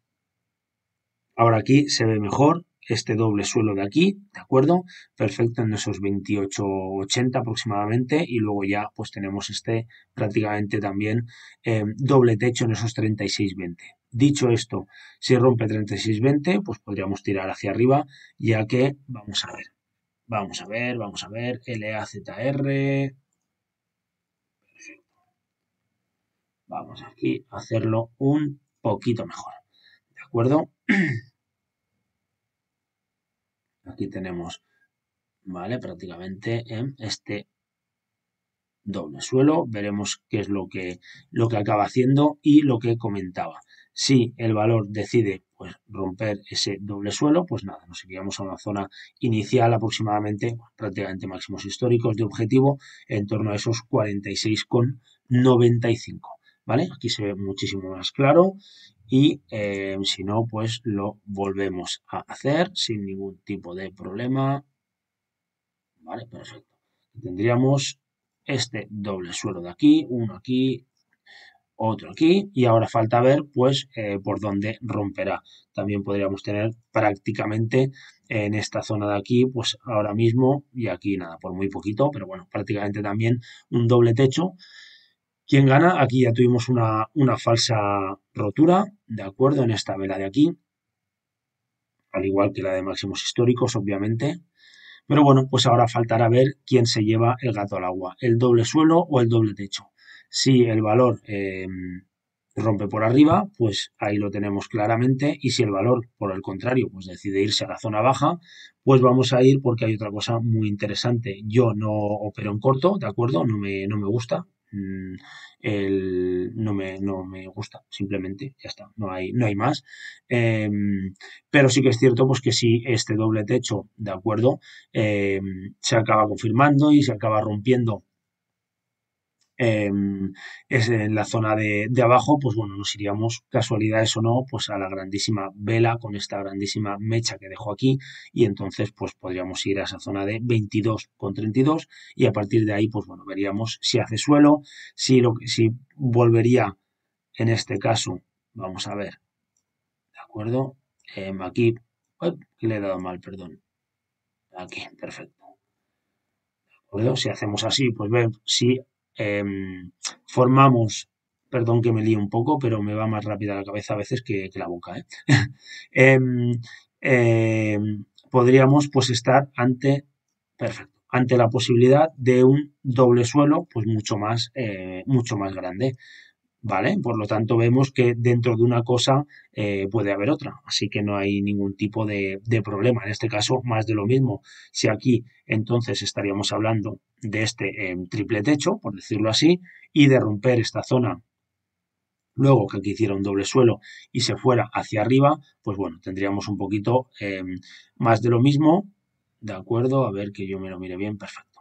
ahora aquí se ve mejor, este doble suelo de aquí, ¿de acuerdo? Perfecto en esos 28,80 aproximadamente y luego ya pues tenemos este prácticamente también eh, doble techo en esos 36,20. Dicho esto, si rompe 36,20 pues podríamos tirar hacia arriba ya que vamos a ver, vamos a ver, vamos a ver, LAZR, Vamos aquí a hacerlo un poquito mejor, ¿de acuerdo? (clears throat) Aquí tenemos, ¿vale? Prácticamente en este doble suelo. Veremos qué es lo que, lo que acaba haciendo y lo que comentaba. Si el valor decide pues, romper ese doble suelo, pues nada, nos iríamos a una zona inicial aproximadamente, prácticamente máximos históricos de objetivo, en torno a esos 46,95. ¿Vale? Aquí se ve muchísimo más claro y em, si no, pues lo volvemos a hacer sin ningún tipo de problema. Vale, perfecto. Tendríamos este doble suelo de aquí, uno aquí, otro aquí y ahora falta ver pues eh, por dónde romperá. También podríamos tener prácticamente en esta zona de aquí pues ahora mismo y aquí nada, por muy poquito, pero bueno, prácticamente también un doble techo ¿Quién gana? Aquí ya tuvimos una, falsa rotura, ¿de acuerdo? En esta vela de aquí, al igual que la de máximos históricos, obviamente. Pero bueno, pues ahora faltará ver quién se lleva el gato al agua, el doble suelo o el doble techo. Si el valor em, rompe por arriba, pues ahí lo tenemos claramente. Y si el valor, por el contrario, pues decide irse a la zona baja, pues vamos a ir porque hay otra cosa muy interesante. Yo no opero en corto, ¿de acuerdo? No no me gusta, Mm, no, me, gusta, simplemente, ya está, no hay, no hay más. Em, pero sí que es cierto pues, que si este doble techo, de acuerdo, em, se acaba confirmando y se acaba rompiendo Em, es en la zona de, abajo, pues bueno, nos iríamos, casualidades o no, pues a la grandísima vela con esta grandísima mecha que dejo aquí y entonces pues podríamos ir a esa zona de 22,32 y a partir de ahí pues bueno, veríamos si hace suelo, si, lo, volvería en este caso, vamos a ver, ¿de acuerdo? Em, aquí, le he dado mal, perdón, aquí, perfecto. ¿De acuerdo? Si hacemos así, pues ver si Em, formamos, perdón que me lío un poco, pero me va más rápida la cabeza a veces que, la boca. ¿eh? (laughs) Em, em, podríamos pues estar ante, ante la posibilidad de un doble suelo pues mucho más, eh, mucho más grande. ¿vale? Por lo tanto, vemos que dentro de una cosa eh, puede haber otra, así que no hay ningún tipo de, problema. En este caso, más de lo mismo. Si aquí entonces estaríamos hablando de este eh, triple techo, por decirlo así, y de romper esta zona luego que aquí hiciera un doble suelo y se fuera hacia arriba, pues bueno, tendríamos un poquito eh, más de lo mismo, ¿de acuerdo? A ver que yo me lo mire bien, perfecto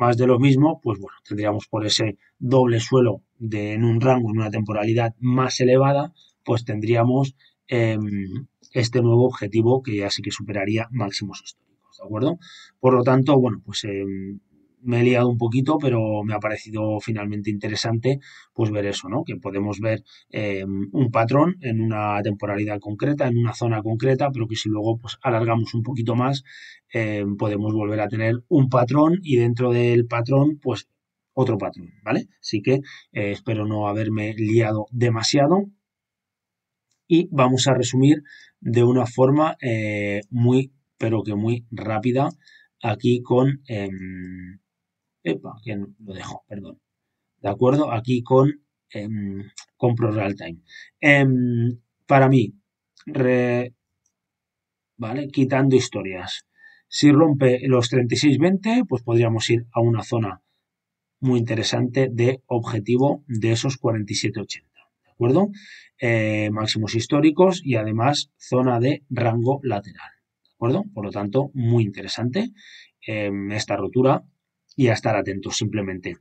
más de lo mismo, pues bueno, tendríamos por ese doble suelo de, en un rango, en una temporalidad más elevada, pues tendríamos em, este nuevo objetivo que ya sí que superaría máximos históricos, ¿de acuerdo? Por lo tanto, bueno, pues em, me he liado un poquito, pero me ha parecido finalmente interesante pues ver eso, ¿no? Que podemos ver em, un patrón en una temporalidad concreta, en una zona concreta, pero que si luego pues alargamos un poquito más, em, podemos volver a tener un patrón y dentro del patrón, pues otro patrón, ¿vale? Así que eh, espero no haberme liado demasiado y vamos a resumir de una forma eh, muy, pero que muy rápida aquí con em, epa, que lo dejo, perdón. ¿De acuerdo? Aquí con eh, compro real time. Em, para mí, ¿vale? Quitando historias. Si rompe los 36.20, pues podríamos ir a una zona muy interesante de objetivo de esos 47.80. ¿De acuerdo? Eh, máximos históricos y además zona de rango lateral. ¿De acuerdo? Por lo tanto, muy interesante. Em, esta rotura y a estar atentos simplemente.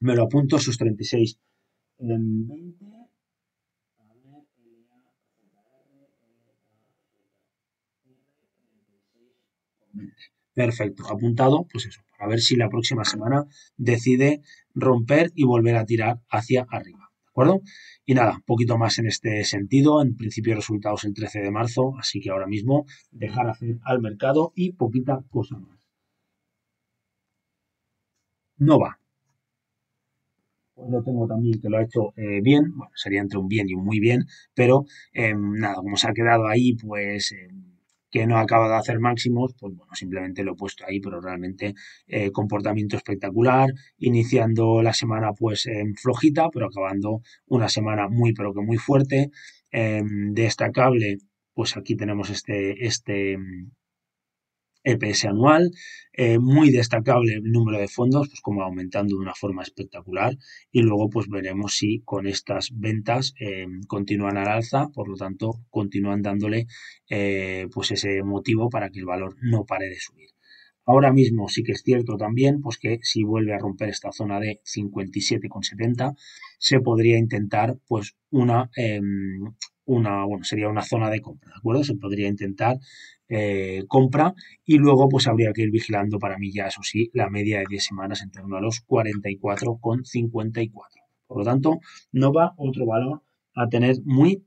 Me lo apunto sus 36. Em, Perfecto, apuntado, pues eso, para ver si la próxima semana decide romper y volver a tirar hacia arriba. ¿De acuerdo? Y nada, un poquito más en este sentido. En principio, resultados el 13 de marzo, así que ahora mismo dejar hacer al mercado y poquita cosa más no va. Pues lo tengo también que lo ha hecho eh, bien, bueno, sería entre un bien y un muy bien, pero em, nada, como se ha quedado ahí, pues em, que no ha acabado de hacer máximos, pues bueno, simplemente lo he puesto ahí, pero realmente eh, comportamiento espectacular, iniciando la semana pues em, flojita, pero acabando una semana muy, pero que muy fuerte, destacable, pues aquí tenemos este, este, EPS anual, eh, muy destacable el número de fondos, pues como aumentando de una forma espectacular y luego pues veremos si con estas ventas eh, continúan al alza, por lo tanto continúan dándole eh, pues ese motivo para que el valor no pare de subir. Ahora mismo sí que es cierto también pues que si vuelve a romper esta zona de 57,70 se podría intentar pues una em, una, bueno, sería una zona de compra, ¿de acuerdo? Se podría intentar eh, compra y luego pues habría que ir vigilando para mí ya, eso sí, la media de 10 semanas en torno a los 44,54. Por lo tanto, no va otro valor a tener muy,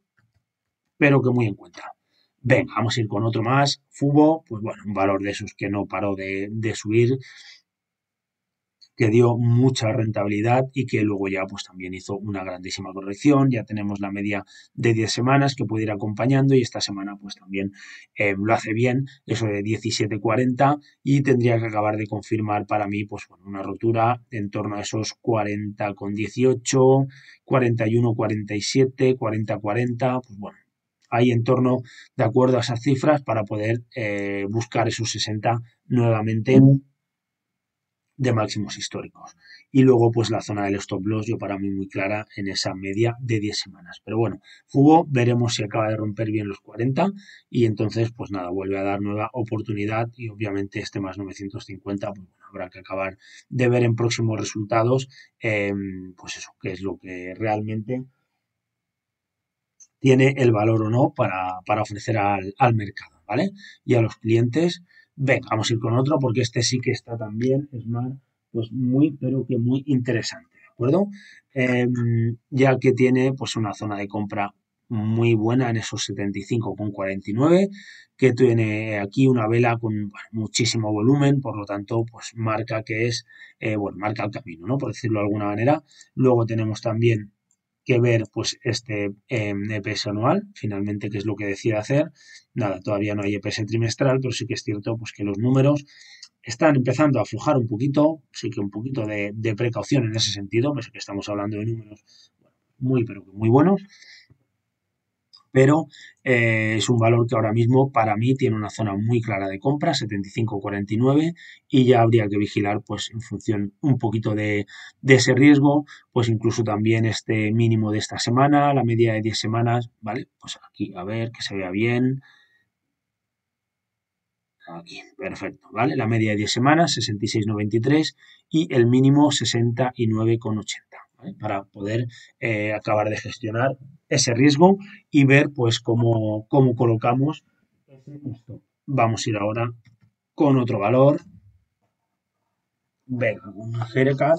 pero que muy en cuenta. Venga, vamos a ir con otro más, Fubo, pues bueno, un valor de esos que no paró de, de subir que dio mucha rentabilidad y que luego ya pues también hizo una grandísima corrección. Ya tenemos la media de 10 semanas que puede ir acompañando y esta semana pues también em, lo hace bien, eso de 17.40 y tendría que acabar de confirmar para mí pues una rotura en torno a esos 40 18 40.18, 41.47, 40.40, pues bueno hay en torno de acuerdo a esas cifras para poder eh, buscar esos 60 nuevamente. Mm de máximos históricos. Y luego, pues la zona del stop loss, yo para mí muy clara en esa media de 10 semanas. Pero bueno, hubo veremos si acaba de romper bien los 40 y entonces, pues nada, vuelve a dar nueva oportunidad y obviamente este más 950, pues bueno, habrá que acabar de ver en próximos resultados, em, pues eso, que es lo que realmente tiene el valor o no para, ofrecer al, al mercado, ¿vale? Y a los clientes. Venga, vamos a ir con otro porque este sí que está también, es más, pues muy, pero que muy interesante, ¿de acuerdo? Em, ya que tiene pues una zona de compra muy buena en esos 75,49, que tiene aquí una vela con muchísimo volumen, por lo tanto, pues marca que es, eh, bueno, marca el camino, ¿no? Por decirlo de alguna manera. Luego tenemos también que ver pues este EPS em, e anual, finalmente, que es lo que decide hacer. Nada, todavía no hay EPS trimestral, pero sí que es cierto pues, que los números están empezando a aflojar un poquito, sí que un poquito de, precaución en ese sentido, pues que estamos hablando de números muy, pero muy buenos pero eh, es un valor que ahora mismo para mí tiene una zona muy clara de compra, 75,49, y ya habría que vigilar pues en función un poquito de, ese riesgo, pues incluso también este mínimo de esta semana, la media de 10 semanas, ¿vale? Pues aquí, a ver, que se vea bien. Aquí, perfecto, ¿vale? La media de 10 semanas, 66,93 y el mínimo 69,80 para poder eh, acabar de gestionar ese riesgo y ver pues cómo, colocamos Vamos a ir ahora con otro valor. Venga, un Jerca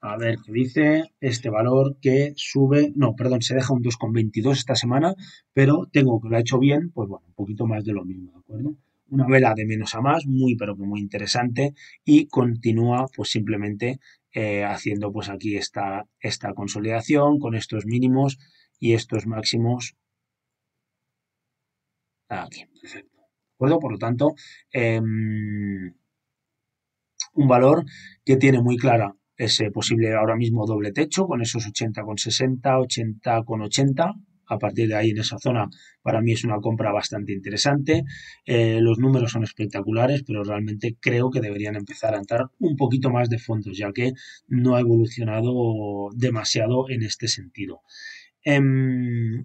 A ver qué dice este valor que sube, no, perdón, se deja un 2,22 esta semana, pero tengo que lo ha hecho bien, pues bueno, un poquito más de lo mismo, ¿de acuerdo? Una vela de menos a más, muy pero que muy interesante y continúa pues simplemente eh, haciendo pues aquí esta, esta consolidación con estos mínimos y estos máximos aquí, perfecto. ¿De acuerdo? Por lo tanto, em, un valor que tiene muy clara ese posible ahora mismo doble techo con esos 80,60, 80,80, 80, a partir de ahí en esa zona para mí es una compra bastante interesante. Eh, los números son espectaculares, pero realmente creo que deberían empezar a entrar un poquito más de fondos, ya que no ha evolucionado demasiado en este sentido. Em,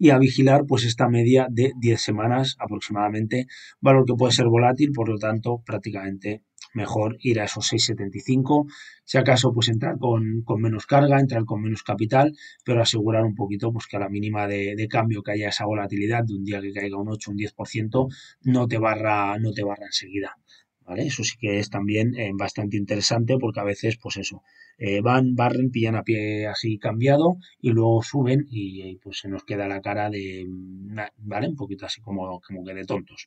y a vigilar pues esta media de 10 semanas aproximadamente, valor que puede ser volátil, por lo tanto prácticamente mejor ir a esos 6,75, si acaso pues entrar con, menos carga, entrar con menos capital, pero asegurar un poquito pues que a la mínima de, cambio que haya esa volatilidad de un día que caiga un 8, un 10%, no te barra, no te barra enseguida. ¿Vale? Eso sí que es también eh, bastante interesante porque a veces, pues eso, eh, van, barren, pillan a pie así cambiado y luego suben y, pues se nos queda la cara de, mm, ¿vale? Un poquito así como, como que de tontos.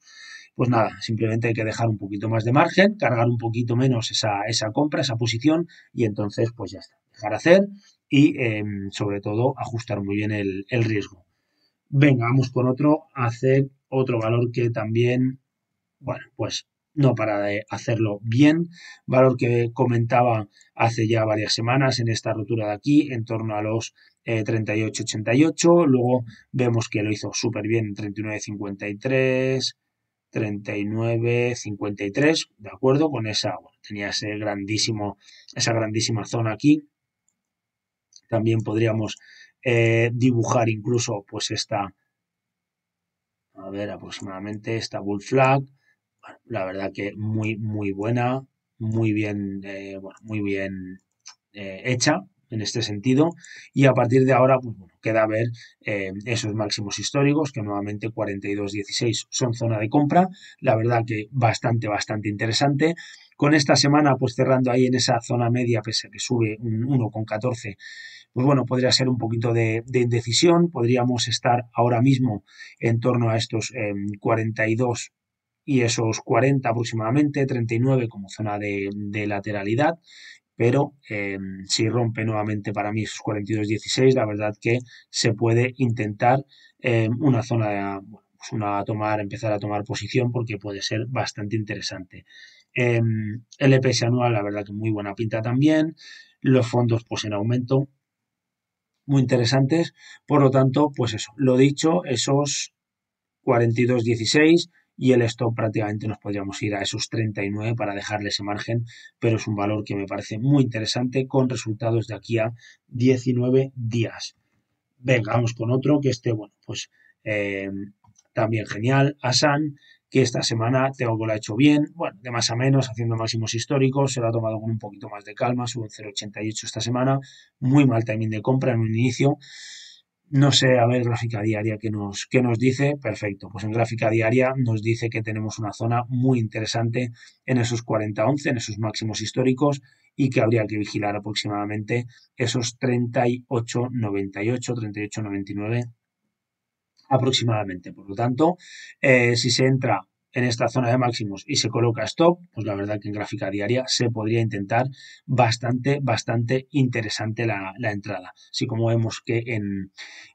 Pues nada, simplemente hay que dejar un poquito más de margen, cargar un poquito menos esa, compra, esa posición y entonces pues ya está, dejar hacer y em, sobre todo ajustar muy bien el, el riesgo. Venga, vamos con otro, hacer otro valor que también, bueno, pues no para de hacerlo bien. Valor que comentaba hace ya varias semanas en esta rotura de aquí, en torno a los 38.88. Eh, Luego vemos que lo hizo súper bien en 39.53. 39.53, ¿de acuerdo? Con esa, tenía ese grandísimo, esa grandísima zona aquí. También podríamos eh, dibujar incluso, pues esta, a ver, aproximadamente esta bull flag, la verdad que muy, muy buena, muy bien, eh, bueno, muy bien eh, hecha en este sentido. Y a partir de ahora, pues bueno, queda ver eh, esos máximos históricos, que nuevamente 42.16 son zona de compra. La verdad que bastante, bastante interesante. Con esta semana, pues cerrando ahí en esa zona media, pese a que sube un 1,14, pues bueno, podría ser un poquito de, indecisión. Podríamos estar ahora mismo en torno a estos eh, 42 y esos 40 aproximadamente, 39 como zona de, lateralidad. Pero eh, si rompe nuevamente para mí esos 42-16, la verdad que se puede intentar eh, una zona, pues una tomar, empezar a tomar posición porque puede ser bastante interesante. Em, el EPS anual, la verdad que muy buena pinta también. Los fondos, pues en aumento, muy interesantes. Por lo tanto, pues eso, lo dicho, esos 42,16 y el stop prácticamente nos podríamos ir a esos 39 para dejarle ese margen, pero es un valor que me parece muy interesante con resultados de aquí a 19 días. Venga, vamos con otro que esté, bueno, pues eh, también genial, Asan, que esta semana tengo que lo ha hecho bien, bueno, de más a menos, haciendo máximos históricos, se lo ha tomado con un poquito más de calma, sube un 0,88 esta semana, muy mal timing de compra en un inicio, no sé, a ver, gráfica diaria, que nos, nos dice? Perfecto, pues en gráfica diaria nos dice que tenemos una zona muy interesante en esos 40-11, en esos máximos históricos, y que habría que vigilar aproximadamente esos 38-98, 38-99 aproximadamente. Por lo tanto, eh, si se entra en esta zona de máximos y se coloca stop, pues la verdad que en gráfica diaria se podría intentar bastante, bastante interesante la, entrada. si como vemos que en,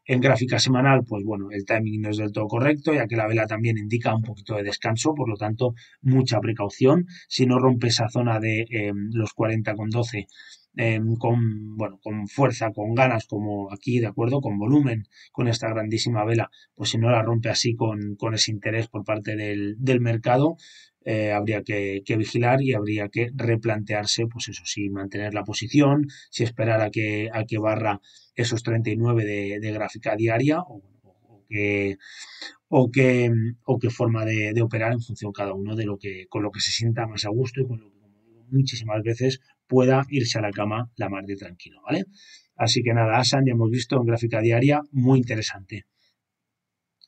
en, gráfica semanal, pues bueno, el timing no es del todo correcto, ya que la vela también indica un poquito de descanso, por lo tanto, mucha precaución. Si no rompe esa zona de eh, los 40,12, Em, con, bueno, con fuerza, con ganas, como aquí, ¿de acuerdo? Con volumen, con esta grandísima vela, pues si no la rompe así con, ese interés por parte del, mercado, eh, habría que, vigilar y habría que replantearse, pues eso sí, mantener la posición, si esperar a que, a que barra esos 39 de, de gráfica diaria o, que, o, qué, o forma de, operar en función cada uno de lo que, con lo que se sienta más a gusto y con lo que muchísimas veces pueda irse a la cama la mar de tranquilo, ¿vale? Así que nada, Asan ya hemos visto en gráfica diaria, muy interesante.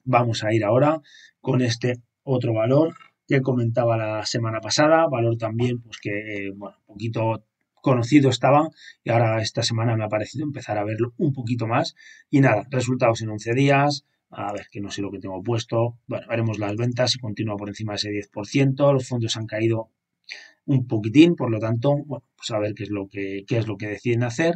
Vamos a ir ahora con este otro valor que comentaba la semana pasada, valor también pues que, eh, un poquito conocido estaba y ahora esta semana me ha parecido empezar a verlo un poquito más. Y nada, resultados en 11 días, a ver, que no sé lo que tengo puesto. Bueno, veremos las ventas, si continúa por encima de ese 10%, los fondos han caído un poquitín, por lo tanto, bueno, pues a ver qué es lo que, qué es lo que deciden hacer.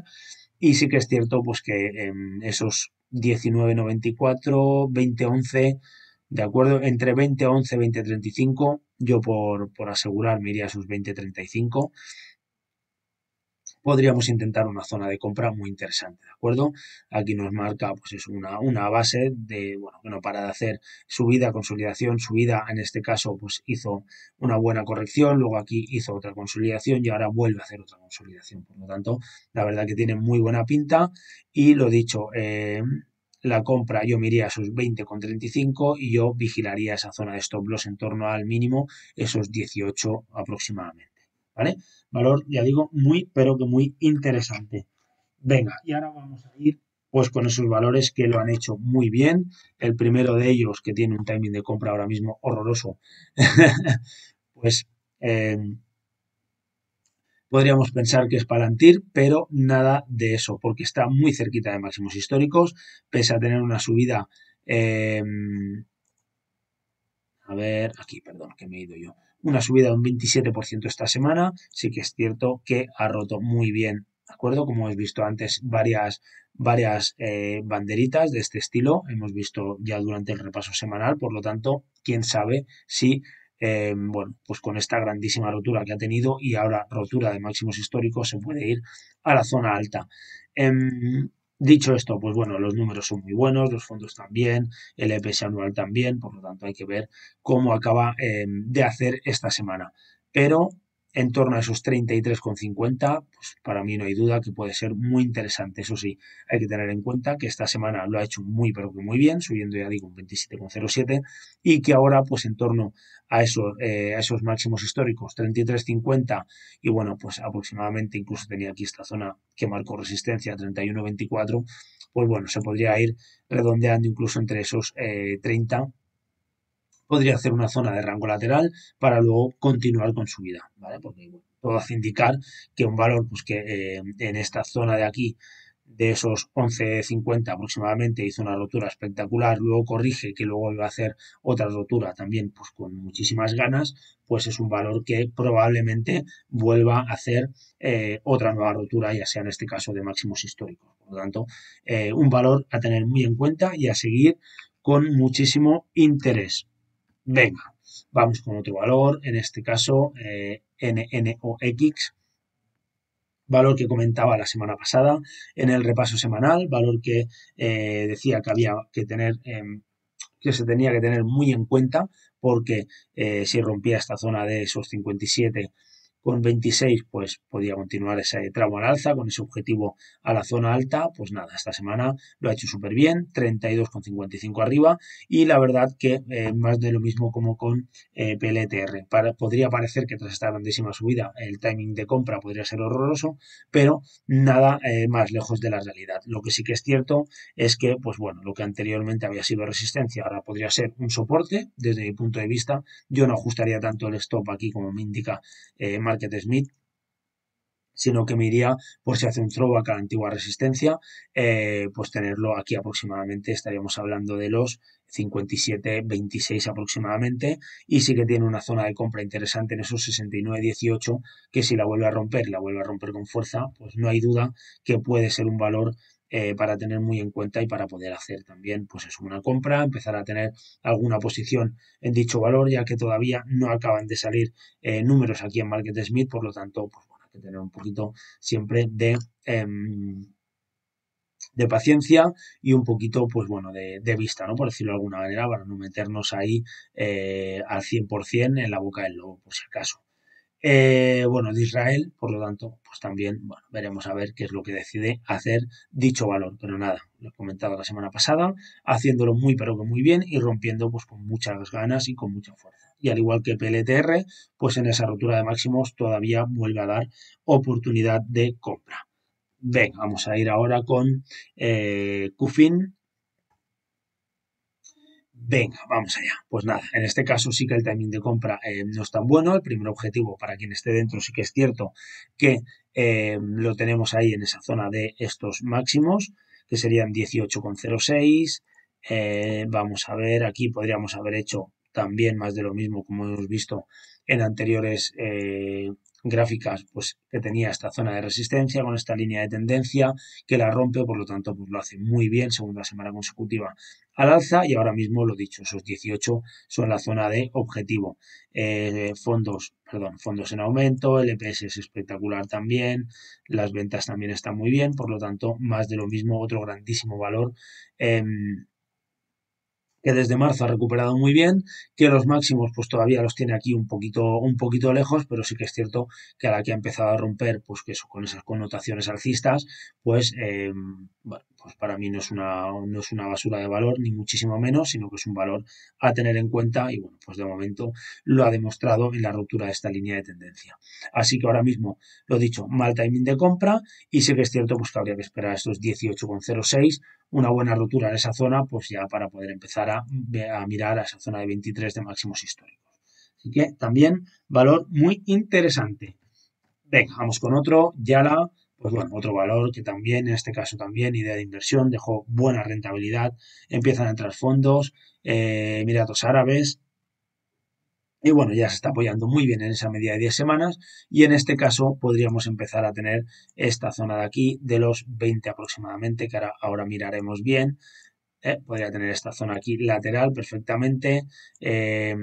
Y sí que es cierto pues que en em, esos 19.94, 20.11, de acuerdo, entre 20.11, 20.35, yo por, por asegurar me iría a sus 20.35 podríamos intentar una zona de compra muy interesante, ¿de acuerdo? Aquí nos marca pues es una, una base de, bueno, bueno, para hacer subida, consolidación, subida, en este caso pues hizo una buena corrección, luego aquí hizo otra consolidación y ahora vuelve a hacer otra consolidación, por lo tanto, la verdad que tiene muy buena pinta y lo dicho, eh, la compra yo me iría a esos 20,35 y yo vigilaría esa zona de stop loss en torno al mínimo, esos 18 aproximadamente. ¿vale? Valor, ya digo, muy, pero que muy interesante. Venga, y ahora vamos a ir pues con esos valores que lo han hecho muy bien. El primero de ellos, que tiene un timing de compra ahora mismo horroroso, (laughs) pues eh, podríamos pensar que es Palantir, pero nada de eso, porque está muy cerquita de máximos históricos, pese a tener una subida... Eh, a ver, aquí, perdón, que me he ido yo una subida de un 27% esta semana, sí que es cierto que ha roto muy bien, ¿de acuerdo? Como hemos visto antes, varias, varias eh, banderitas de este estilo, hemos visto ya durante el repaso semanal, por lo tanto, quién sabe si... Eh, bueno, pues con esta grandísima rotura que ha tenido y ahora rotura de máximos históricos se puede ir a la zona alta. Em, Dicho esto, pues bueno, los números son muy buenos, los fondos también, el EPS anual también, por lo tanto hay que ver cómo acaba eh, de hacer esta semana. Pero en torno a esos 33,50, pues para mí no hay duda que puede ser muy interesante. Eso sí, hay que tener en cuenta que esta semana lo ha hecho muy, pero muy bien, subiendo ya digo un 27,07 y que ahora pues en torno a eh, esos, máximos históricos, 33,50 y bueno, pues aproximadamente incluso tenía aquí esta zona que marcó resistencia, 31,24, pues bueno, se podría ir redondeando incluso entre esos 30 eh, podría hacer una zona de rango lateral para luego continuar con su vida, ¿vale? Porque todo hace indicar que un valor pues que eh, en esta zona de aquí de esos 11.50 aproximadamente hizo una rotura espectacular, luego corrige que luego iba a hacer otra rotura también pues con muchísimas ganas, pues es un valor que probablemente vuelva a hacer eh, otra nueva rotura, ya sea en este caso de máximos históricos. Por lo tanto, eh, un valor a tener muy en cuenta y a seguir con muchísimo interés. Venga, vamos con otro valor, en este caso eh, NNOX, valor que comentaba la semana pasada en el repaso semanal, valor que eh, decía que había que tener, em, que se tenía que tener muy en cuenta porque eh, si rompía esta zona de esos 57 con 26 pues podía continuar ese tramo al alza con ese objetivo a la zona alta, pues nada, esta semana lo ha hecho súper bien, 32,55 arriba y la verdad que eh, más de lo mismo como con eh, PLTR. Para, podría parecer que tras esta grandísima subida el timing de compra podría ser horroroso, pero nada eh, más lejos de la realidad. Lo que sí que es cierto es que, pues bueno, lo que anteriormente había sido resistencia ahora podría ser un soporte desde mi punto de vista. Yo no ajustaría tanto el stop aquí como me indica más Smith, sino que me iría por si hace un throwback a la antigua resistencia, eh, pues tenerlo aquí aproximadamente, estaríamos hablando de los 57, aproximadamente, y sí que tiene una zona de compra interesante en esos 69, que si la vuelve a romper, la vuelve a romper con fuerza, pues no hay duda que puede ser un valor eh, para tener muy en cuenta y para poder hacer también pues es una compra, empezar a tener alguna posición en dicho valor, ya que todavía no acaban de salir eh, números aquí en Market Smith, por lo tanto, pues bueno, hay que tener un poquito siempre de, em, de paciencia y un poquito, pues bueno, de, de, vista, ¿no? Por decirlo de alguna manera, para no meternos ahí eh, al 100% en la boca del lobo, por si acaso. Eh, bueno, de Israel, por lo tanto, pues también, bueno, veremos a ver qué es lo que decide hacer dicho valor, pero nada, lo he comentado la semana pasada, haciéndolo muy pero que muy bien y rompiendo pues con muchas ganas y con mucha fuerza. Y al igual que PLTR, pues en esa rotura de máximos todavía vuelve a dar oportunidad de compra. Venga, vamos a ir ahora con eh, Cufin, Venga, vamos allá. Pues nada, en este caso sí que el timing de compra eh, no es tan bueno. El primer objetivo para quien esté dentro sí que es cierto que eh, lo tenemos ahí en esa zona de estos máximos, que serían 18,06. Eh, vamos a ver, aquí podríamos haber hecho también más de lo mismo como hemos visto en anteriores gráficas pues, que tenía esta zona de resistencia con esta línea de tendencia que la rompe, por lo tanto pues, lo hace muy bien, segunda semana consecutiva al alza y ahora mismo lo dicho, esos 18 son la zona de objetivo. Eh, fondos, perdón, fondos en aumento, el EPS es espectacular también, las ventas también están muy bien, por lo tanto más de lo mismo, otro grandísimo valor que desde marzo ha recuperado muy bien, que los máximos pues todavía los tiene aquí un poquito, un poquito lejos, pero sí que es cierto que a la que ha empezado a romper, pues que eso, con esas connotaciones alcistas, pues eh, bueno, pues para mí no es, una, es una basura de valor, ni muchísimo menos, sino que es un valor a tener en cuenta y bueno, pues de momento lo ha demostrado en la ruptura de esta línea de tendencia. Así que ahora mismo, lo he dicho, mal timing de compra y sé que es cierto pues que habría que esperar a estos 18,06, una buena ruptura en esa zona, pues ya para poder empezar a, a mirar a esa zona de 23 de máximos históricos. Así que también valor muy interesante. Venga, vamos con otro, Yala pues bueno, otro valor que también, en este caso también, idea de inversión, dejó buena rentabilidad, empiezan a entrar fondos, eh, Emiratos Árabes, y bueno, ya se está apoyando muy bien en esa media de 10 semanas y en este caso podríamos empezar a tener esta zona de aquí de los 20 aproximadamente, que ahora, ahora miraremos bien. Eh, podría tener esta zona aquí lateral perfectamente. Eh,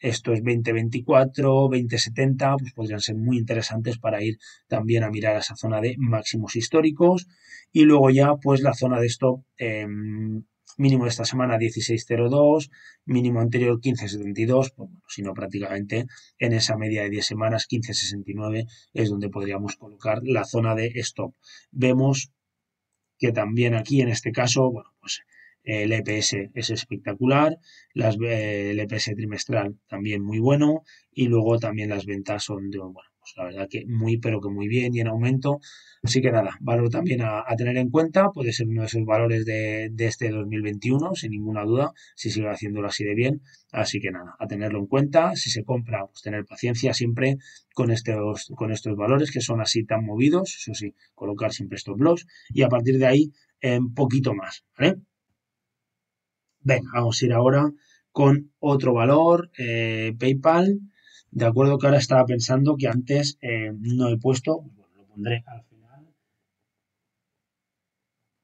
esto es 2024, 2070, pues podrían ser muy interesantes para ir también a mirar a esa zona de máximos históricos. Y luego ya, pues la zona de stop em, mínimo de esta semana 16.02, mínimo anterior 15.72, pues, bueno, sino prácticamente en esa media de 10 semanas 15.69 es donde podríamos colocar la zona de stop. Vemos que también aquí en este caso, bueno, pues el EPS es espectacular, las, eh, el EPS trimestral también muy bueno y luego también las ventas son de, bueno, pues la verdad que muy pero que muy bien y en aumento. Así que nada, valor también a, tener en cuenta, puede ser uno de esos valores de, de este 2021 sin ninguna duda, si sigue haciéndolo así de bien. Así que nada, a tenerlo en cuenta, si se compra, pues tener paciencia siempre con estos, con estos valores que son así tan movidos, eso sí, colocar siempre estos blogs y a partir de ahí un poquito más, ¿vale? Venga, vamos a ir ahora con otro valor, eh, PayPal. De acuerdo que ahora estaba pensando que antes eh, no he puesto, bueno, lo pondré al final.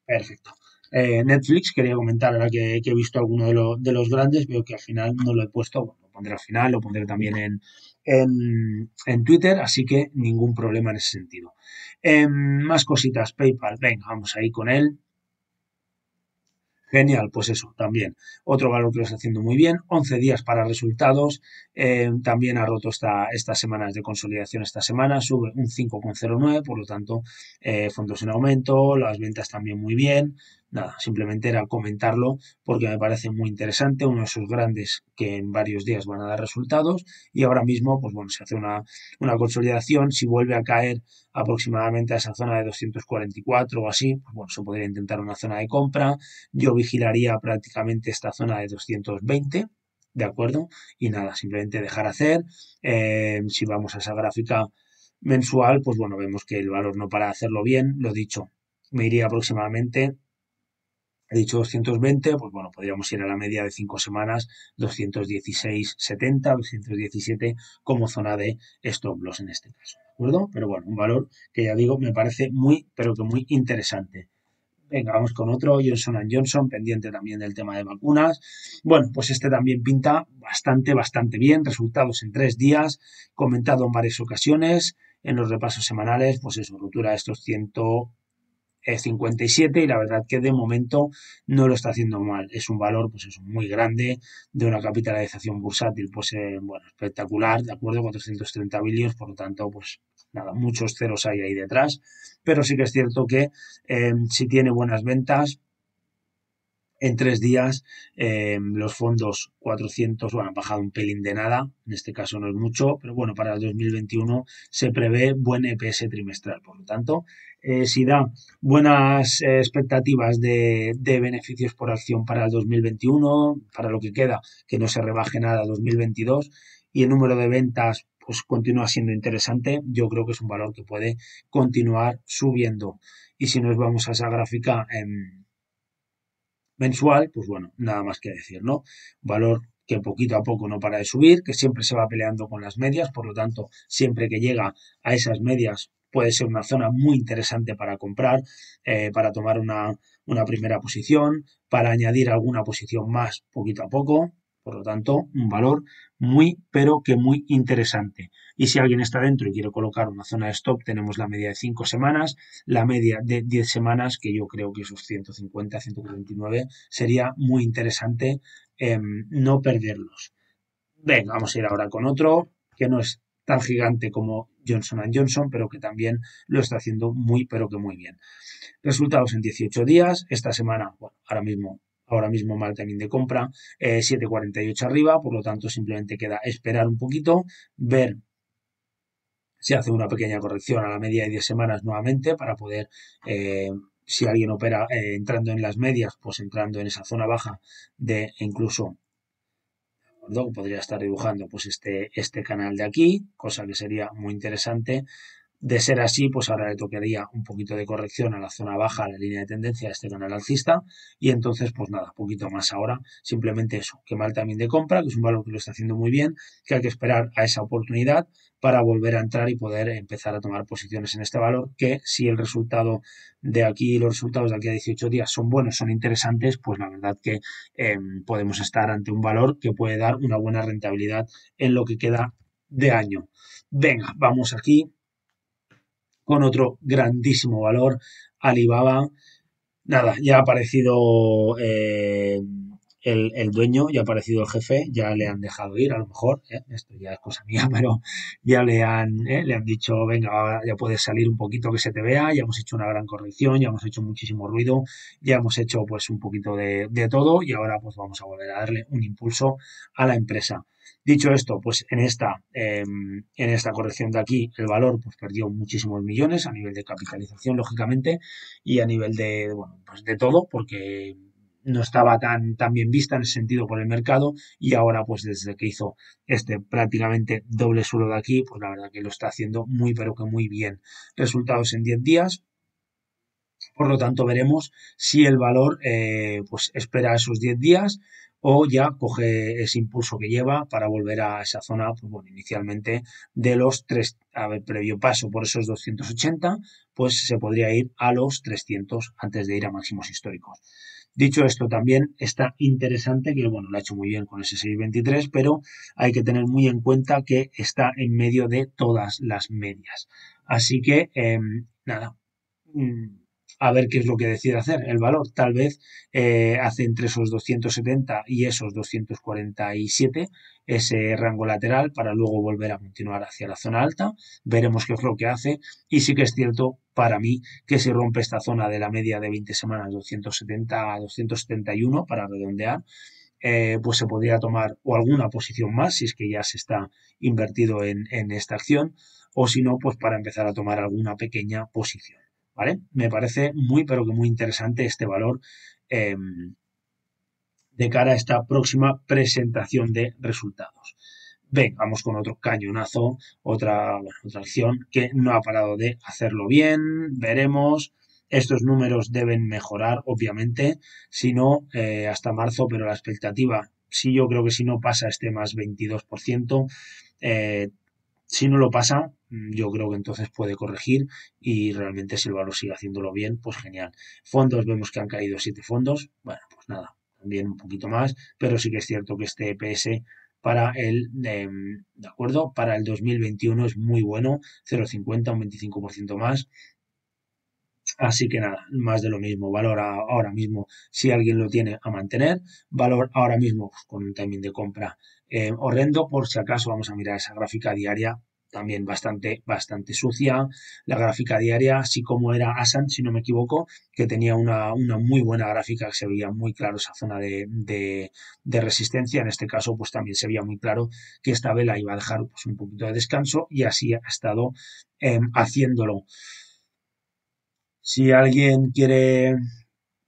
Perfecto. Eh, Netflix, quería comentar ahora que, he visto alguno de, los grandes, veo que al final no lo he puesto, bueno, lo pondré al final, lo pondré también en, Twitter, así que ningún problema en ese sentido. Em, más cositas, PayPal, venga, vamos ahí con él. Genial, pues eso también. Otro valor que lo está haciendo muy bien. 11 días para resultados. Eh, también ha roto esta, estas semanas de consolidación esta semana. Sube un 5,09, por lo tanto, eh, fondos en aumento, las ventas también muy bien nada, simplemente era comentarlo porque me parece muy interesante, uno de esos grandes que en varios días van a dar resultados y ahora mismo, pues bueno, se hace una, consolidación, si vuelve a caer aproximadamente a esa zona de 244 o así, pues bueno, se podría intentar una zona de compra, yo vigilaría prácticamente esta zona de 220. ¿De acuerdo? Y nada, simplemente dejar hacer. Eh, si vamos a esa gráfica mensual, pues bueno, vemos que el valor no para hacerlo bien. Lo dicho, me iría aproximadamente He dicho 220, pues bueno, podríamos ir a la media de 5 semanas, 216,70, 217 como zona de stop loss en este caso. ¿De acuerdo? Pero bueno, un valor que ya digo me parece muy, pero que muy interesante. Venga, vamos con otro, Johnson Johnson, pendiente también del tema de vacunas. Bueno, pues este también pinta bastante, bastante bien. Resultados en tres días, comentado en varias ocasiones en los repasos semanales, pues eso, ruptura de estos 100 57 y la verdad que de momento no lo está haciendo mal. Es un valor pues es muy grande de una capitalización bursátil pues eh, bueno, espectacular, de acuerdo, 430 billones, por lo tanto pues nada, muchos ceros hay ahí detrás, pero sí que es cierto que eh, si tiene buenas ventas en tres días eh, los fondos 400, bueno, han bajado un pelín de nada, en este caso no es mucho, pero bueno, para el 2021 se prevé buen EPS trimestral. Por lo tanto, eh, si da buenas eh, expectativas de, de, beneficios por acción para el 2021, para lo que queda, que no se rebaje nada 2022, y el número de ventas pues continúa siendo interesante, yo creo que es un valor que puede continuar subiendo. Y si nos vamos a esa gráfica... en mensual, pues bueno, nada más que decir, ¿no? Valor que poquito a poco no para de subir, que siempre se va peleando con las medias, por lo tanto, siempre que llega a esas medias puede ser una zona muy interesante para comprar, eh, para tomar una, una primera posición, para añadir alguna posición más poquito a poco, por lo tanto, un valor muy, pero que muy interesante. Y si alguien está dentro y quiere colocar una zona de stop, tenemos la media de 5 semanas, la media de 10 semanas, que yo creo que esos 150, 149 sería muy interesante em, no perderlos. Venga, vamos a ir ahora con otro que no es tan gigante como Johnson Johnson, pero que también lo está haciendo muy, pero que muy bien. Resultados en 18 días. Esta semana, bueno, ahora mismo ahora mismo mal también de compra, 7.48 eh, arriba, por lo tanto simplemente queda esperar un poquito, ver si hace una pequeña corrección a la media de 10 semanas nuevamente para poder... Eh, si alguien opera eh, entrando en las medias, pues entrando en esa zona baja de incluso podría estar dibujando pues este, este canal de aquí, cosa que sería muy interesante. De ser así, pues ahora le tocaría un poquito de corrección a la zona baja, a la línea de tendencia, de este canal alcista. Y entonces, pues nada, poquito más ahora. Simplemente eso, que mal también de compra, que es un valor que lo está haciendo muy bien, que hay que esperar a esa oportunidad para volver a entrar y poder empezar a tomar posiciones en este valor, que si el resultado de aquí, los resultados de aquí a 18 días son buenos, son interesantes, pues la verdad que em, podemos estar ante un valor que puede dar una buena rentabilidad en lo que queda de año. Venga, vamos aquí con otro grandísimo valor, Alibaba. Nada, ya ha aparecido eh, el, el, dueño, ya ha aparecido el jefe, ya le han dejado ir, a lo mejor, ¿eh? esto ya es cosa mía, (laughs) pero ya le han, ¿eh? le han dicho, venga, ya puedes salir un poquito que se te vea, ya hemos hecho una gran corrección, ya hemos hecho muchísimo ruido, ya hemos hecho pues un poquito de, de todo y ahora pues vamos a volver a darle un impulso a la empresa. Dicho esto, pues en esta, em, en esta corrección de aquí el valor pues, perdió muchísimos millones a nivel de capitalización, lógicamente, y a nivel de, pues de todo, porque no estaba tan, tan bien vista en el sentido por el mercado y ahora pues desde que hizo este prácticamente doble suelo de aquí, pues la verdad que lo está haciendo muy pero que muy bien. Resultados en 10 días, por lo tanto, veremos si el valor eh, pues espera esos 10 días, o ya coge ese impulso que lleva para volver a esa zona, pues bueno, inicialmente de los tres, a ver, previo paso por esos 280, pues se podría ir a los 300 antes de ir a máximos históricos. Dicho esto, también está interesante que, bueno, lo ha hecho muy bien con ese 623, pero hay que tener muy en cuenta que está en medio de todas las medias. Así que, em, nada, mm, a ver qué es lo que decide hacer el valor. Tal vez eh, hace entre esos 270 y esos 247 ese rango lateral para luego volver a continuar hacia la zona alta. Veremos qué es lo que hace. Y sí que es cierto para mí que si rompe esta zona de la media de 20 semanas 270 a 271 para redondear, eh, pues se podría tomar o alguna posición más si es que ya se está invertido en, en esta acción o si no, pues para empezar a tomar alguna pequeña posición. ¿vale? Me parece muy, pero que muy interesante este valor em, de cara a esta próxima presentación de resultados. Ven, vamos con otro cañonazo, otra, acción que no ha parado de hacerlo bien, veremos. Estos números deben mejorar, obviamente, si no, eh, hasta marzo, pero la expectativa, sí, yo creo que si no pasa este más 22%, eh, si no lo pasa, mm, yo creo que entonces puede corregir y realmente si el valor sigue haciéndolo bien, pues genial. Fondos, vemos que han caído siete fondos. Bueno, pues nada, también un poquito más, pero sí que es cierto que este EPS para el, em, de acuerdo, para el 2021 es muy bueno, 0,50, un 25% más. Así que nada, más de lo mismo. Valor ahora mismo, si alguien lo tiene, a mantener. Valor ahora mismo pues, con un timing de compra eh, horrendo. Por si acaso, vamos a mirar esa gráfica diaria también bastante, bastante sucia. La gráfica diaria, así como era Asan, si no me equivoco, que tenía una, una, muy buena gráfica, que se veía muy claro esa zona de, de, resistencia. En este caso, pues también se veía muy claro que esta vela iba a dejar pues, un poquito de descanso y así ha estado eh, haciéndolo. Si alguien quiere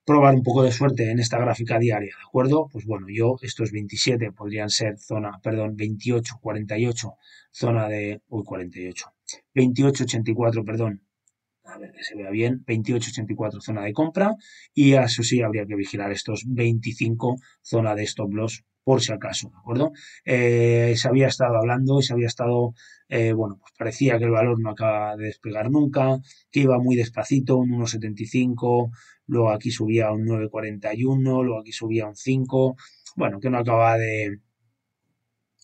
probar un poco de suerte en esta gráfica diaria, ¿de acuerdo? Pues bueno, yo estos 27 podrían ser zona, perdón, 28, 48, zona de, uy, 48, 28, 84, perdón, a ver que se vea bien, 28, 84, zona de compra y eso sí habría que vigilar estos 25 zona de stop loss por si acaso, ¿de acuerdo? Eh, se había estado hablando y se había estado, eh, bueno, pues parecía que el valor no acaba de despegar nunca, que iba muy despacito, un 1,75, luego aquí subía un 9,41, luego aquí subía un 5, bueno, que no acaba de,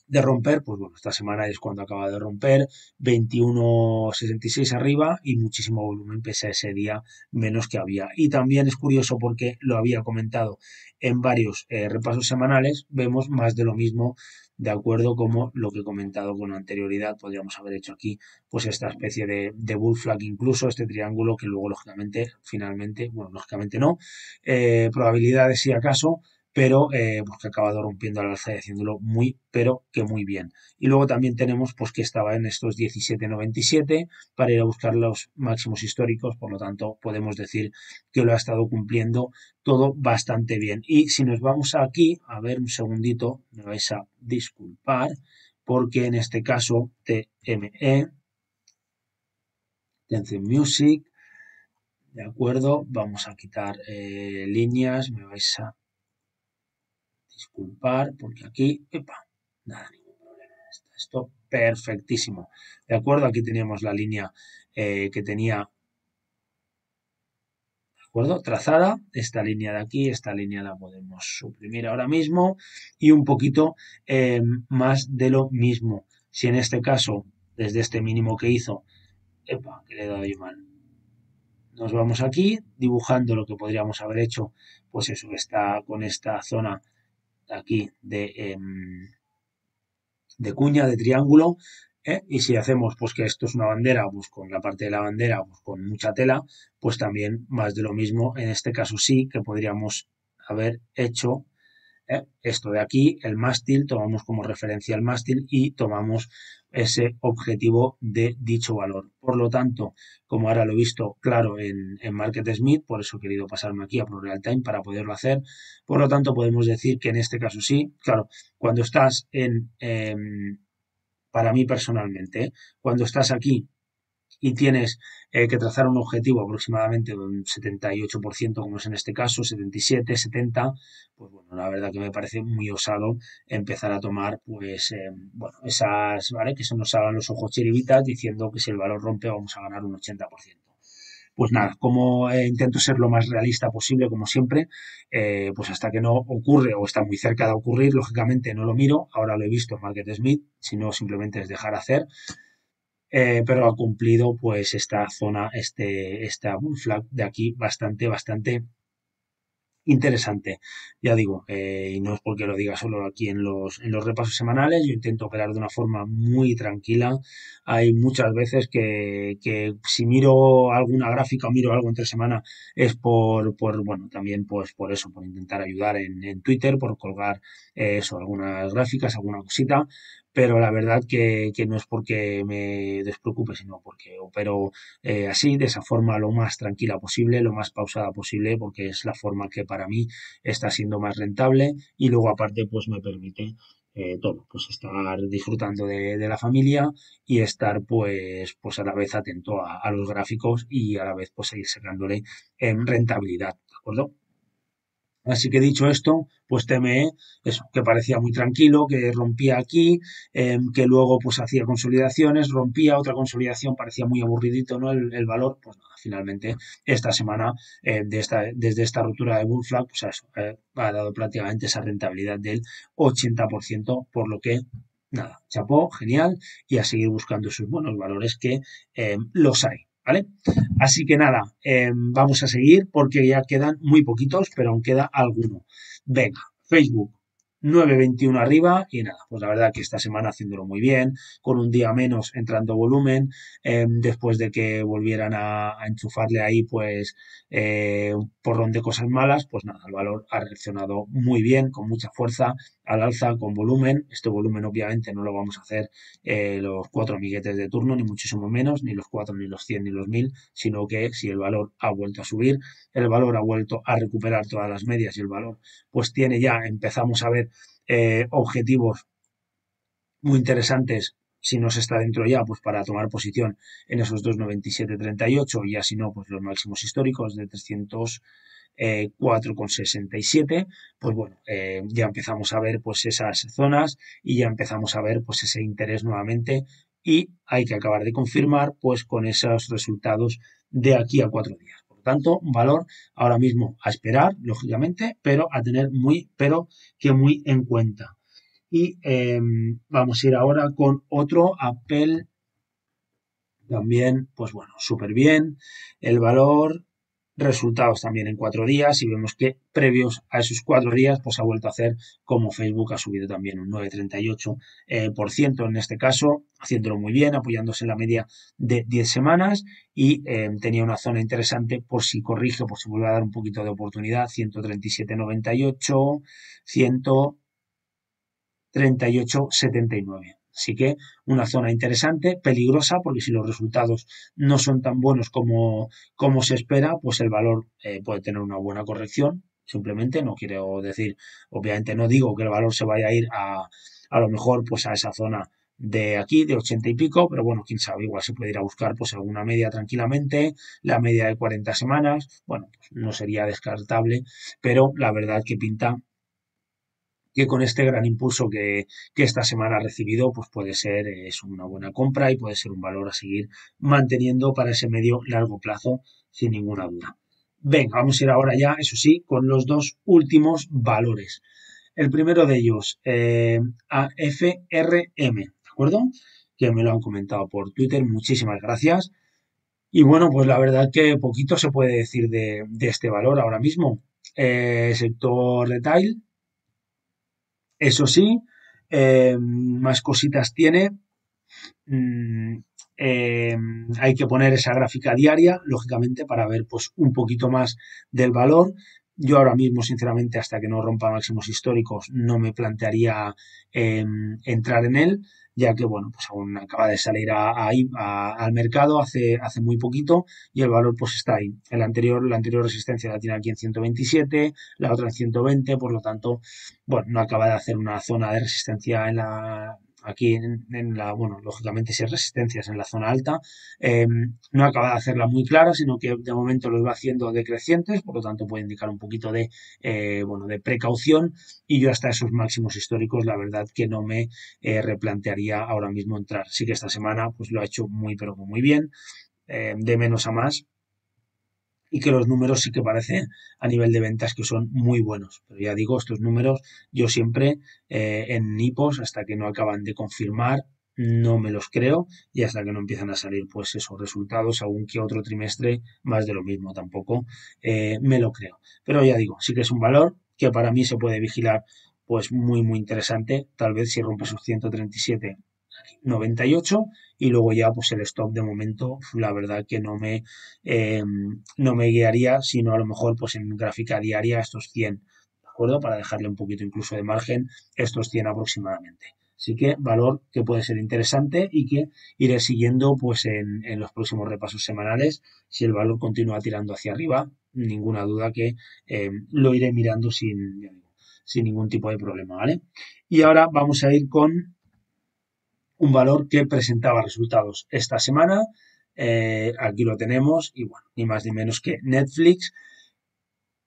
de romper, pues bueno, esta semana es cuando acaba de romper, 21.66 arriba y muchísimo volumen pese a ese día menos que había. Y también es curioso porque lo había comentado en varios eh, repasos semanales, vemos más de lo mismo de acuerdo como lo que he comentado con anterioridad, podríamos haber hecho aquí pues esta especie de, de bull flag incluso, este triángulo que luego lógicamente, finalmente, bueno, lógicamente no, eh, probabilidades si acaso, pero eh, pues que ha acabado rompiendo la alza y haciéndolo muy, pero que muy bien. Y luego también tenemos pues que estaba en estos 17,97 para ir a buscar los máximos históricos, por lo tanto podemos decir que lo ha estado cumpliendo todo bastante bien. Y si nos vamos aquí, a ver un segundito, me vais a disculpar, porque en este caso TME, Tencent Music, de acuerdo, vamos a quitar eh, líneas, me vais a disculpar, porque aquí, epa, nada, ningún problema. esto perfectísimo. ¿De acuerdo? Aquí teníamos la línea eh, que tenía acuerdo Trazada, esta línea de aquí, esta línea la podemos suprimir ahora mismo y un poquito eh, más de lo mismo. Si en este caso, desde este mínimo que hizo, epa, que le mal. Nos vamos aquí, dibujando lo que podríamos haber hecho, pues eso, está con esta zona aquí de, em, de cuña, de triángulo, ¿eh? y si hacemos pues que esto es una bandera, pues con la parte de la bandera, pues, con mucha tela, pues también más de lo mismo. En este caso sí que podríamos haber hecho ¿eh? esto de aquí, el mástil, tomamos como referencia el mástil y tomamos ese objetivo de dicho valor. Por lo tanto, como ahora lo he visto claro en, en Market Smith, por eso he querido pasarme aquí a real Time para poderlo hacer, por lo tanto podemos decir que en este caso sí, claro, cuando estás en, em, para mí personalmente, ¿eh? cuando estás aquí y tienes eh, que trazar un objetivo aproximadamente un 78%, como es en este caso, 77, 70, pues bueno, la verdad que me parece muy osado empezar a tomar, pues, eh, bueno, esas, ¿vale? Que se nos hagan los ojos chiribitas diciendo que si el valor rompe vamos a ganar un 80% pues nada, como eh, intento ser lo más realista posible, como siempre, pues hasta que no ocurre o está muy cerca de ocurrir, lógicamente no lo miro, ahora lo he visto en Market Smith, sino simplemente es dejar hacer, eh, pero ha cumplido pues esta zona, este, esta bull flag de aquí bastante, bastante interesante. Ya digo, eh, y no es porque lo diga solo aquí en los, en los repasos semanales, yo intento operar de una forma muy tranquila. Hay muchas veces que, que si miro alguna gráfica miro algo entre semana es por, por bueno, también pues por eso, por intentar ayudar en, Twitter, por colgar eh, eso, algunas gráficas, alguna cosita, pero la verdad que, no es porque me despreocupe, sino porque opero eh, así, de esa forma lo más tranquila posible, lo más pausada posible, porque es la forma que para mí está siendo más rentable y luego aparte pues me permite eh, todo, pues estar disfrutando de, la familia y estar pues, pues a la vez atento a, a los gráficos y a la vez pues seguir sacándole en rentabilidad, ¿de acuerdo? Así que dicho esto, pues TME, que parecía muy tranquilo, que rompía aquí, em, que luego pues hacía consolidaciones, rompía otra consolidación, parecía muy aburridito ¿no? el, valor, pues nada, finalmente esta semana, eh, de esta, desde esta ruptura de bull flag, pues ha, dado prácticamente esa rentabilidad del 80%, por lo que nada, chapó, genial, y a seguir buscando sus buenos valores que em, los hay. ¿vale? Así que nada, eh, vamos a seguir porque ya quedan muy poquitos, pero aún queda alguno. Venga, Facebook. 9.21 arriba y nada, pues la verdad que esta semana haciéndolo muy bien, con un día menos entrando volumen, eh, después de que volvieran a, enchufarle ahí pues eh, un porrón de cosas malas, pues nada, el valor ha reaccionado muy bien, con mucha fuerza al alza con volumen. Este volumen obviamente no lo vamos a hacer eh, los cuatro amiguetes de turno, ni muchísimo menos, ni los cuatro, ni los cien ni los 1000, sino que si el valor ha vuelto a subir, el valor ha vuelto a recuperar todas las medias y el valor pues tiene ya, empezamos a ver eh, objetivos muy interesantes si no se está dentro ya, pues para tomar posición en esos 2,97,38 y ya si no, pues los máximos históricos de 304,67, pues bueno, eh, ya empezamos a ver pues esas zonas y ya empezamos a ver pues ese interés nuevamente y hay que acabar de confirmar pues con esos resultados de aquí a cuatro días. Por lo tanto, un valor ahora mismo a esperar, lógicamente, pero a tener muy, pero que muy en cuenta. Y em, vamos a ir ahora con otro Apple también, pues bueno, súper bien. El valor, resultados también en cuatro días y vemos que previos a esos cuatro días pues ha vuelto a hacer como Facebook ha subido también un 9,38% eh, por ciento en este caso haciéndolo muy bien apoyándose en la media de 10 semanas y em, tenía una zona interesante por si corrige por si vuelve a dar un poquito de oportunidad 137,98 100 38,79. Así que una zona interesante, peligrosa, porque si los resultados no son tan buenos como, como se espera, pues el valor eh, puede tener una buena corrección. Simplemente no quiero decir, obviamente no digo que el valor se vaya a ir a, a lo mejor pues a esa zona de aquí, de 80 y pico, pero bueno, quién sabe, igual se puede ir a buscar pues alguna media tranquilamente, la media de 40 semanas, bueno, pues, no sería descartable, pero la verdad que pinta que con este gran impulso que, esta semana ha recibido, pues puede ser eh, es una buena compra y puede ser un valor a seguir manteniendo para ese medio largo plazo, sin ninguna duda. Venga, vamos a ir ahora ya, eso sí, con los dos últimos valores. El primero de ellos, eh, AFRM, ¿de acuerdo? Que me lo han comentado por Twitter, muchísimas gracias. Y bueno, pues la verdad que poquito se puede decir de, este valor ahora mismo. Eh, sector retail, eso sí, eh, más cositas tiene. Mm, eh, hay que poner esa gráfica diaria, lógicamente, para ver pues, un poquito más del valor. Yo ahora mismo, sinceramente, hasta que no rompa máximos históricos, no me plantearía em, entrar en él, ya que, bueno, pues aún acaba de salir ahí al mercado hace, hace muy poquito y el valor pues está ahí. El anterior, la anterior resistencia la tiene aquí en 127, la otra en 120, por lo tanto, bueno, no acaba de hacer una zona de resistencia en la aquí en, la, bueno, lógicamente si hay resistencias en la zona alta, em, no acaba de hacerla muy clara, sino que de momento lo va haciendo decrecientes, por lo tanto puede indicar un poquito de, eh, bueno, de precaución y yo hasta esos máximos históricos la verdad que no me eh, replantearía ahora mismo entrar. Sí que esta semana pues lo ha hecho muy pero muy bien, em, de menos a más, y que los números sí que parecen a nivel de ventas que son muy buenos. Pero ya digo, estos números yo siempre eh, en NIPOS, hasta que no acaban de confirmar, no me los creo y hasta que no empiezan a salir pues esos resultados, aún que otro trimestre, más de lo mismo tampoco eh, me lo creo. Pero ya digo, sí que es un valor que para mí se puede vigilar pues muy muy interesante, tal vez si rompe sus 137 98 y luego ya pues el stop de momento la verdad que no me eh, no me guiaría sino a lo mejor pues en gráfica diaria estos 100 ¿de acuerdo? para dejarle un poquito incluso de margen estos 100 aproximadamente así que valor que puede ser interesante y que iré siguiendo pues en, los próximos repasos semanales si el valor continúa tirando hacia arriba ninguna duda que eh, lo iré mirando sin sin ningún tipo de problema, ¿vale? Y ahora vamos a ir con un valor que presentaba resultados esta semana. Eh, aquí lo tenemos y bueno, ni más ni menos que Netflix.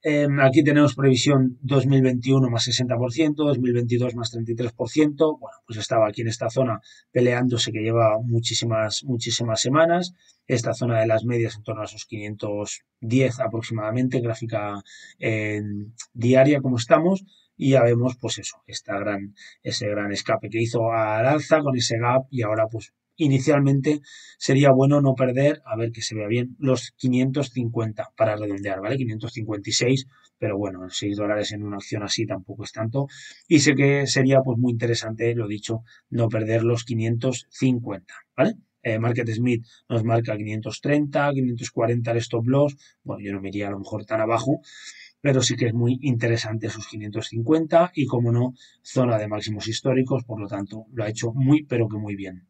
Em, aquí tenemos previsión 2021 más 60%, 2022 más 33%. Bueno, pues estaba aquí en esta zona peleándose que lleva muchísimas, muchísimas semanas. Esta zona de las medias en torno a esos 510 aproximadamente, gráfica em, diaria como estamos y ya vemos pues eso, esta gran, ese gran escape que hizo al alza con ese gap y ahora pues inicialmente sería bueno no perder, a ver que se vea bien, los 550 para redondear, ¿vale? 556, pero bueno, 6 dólares en una acción así tampoco es tanto. Y sé que sería pues muy interesante, lo dicho, no perder los 550, ¿vale? Eh, Market Smith nos marca 530, 540 el stop loss, bueno, yo no me iría a lo mejor tan abajo, pero sí que es muy interesante sus 550 y, como no, zona de máximos históricos, por lo tanto, lo ha hecho muy, pero que muy bien.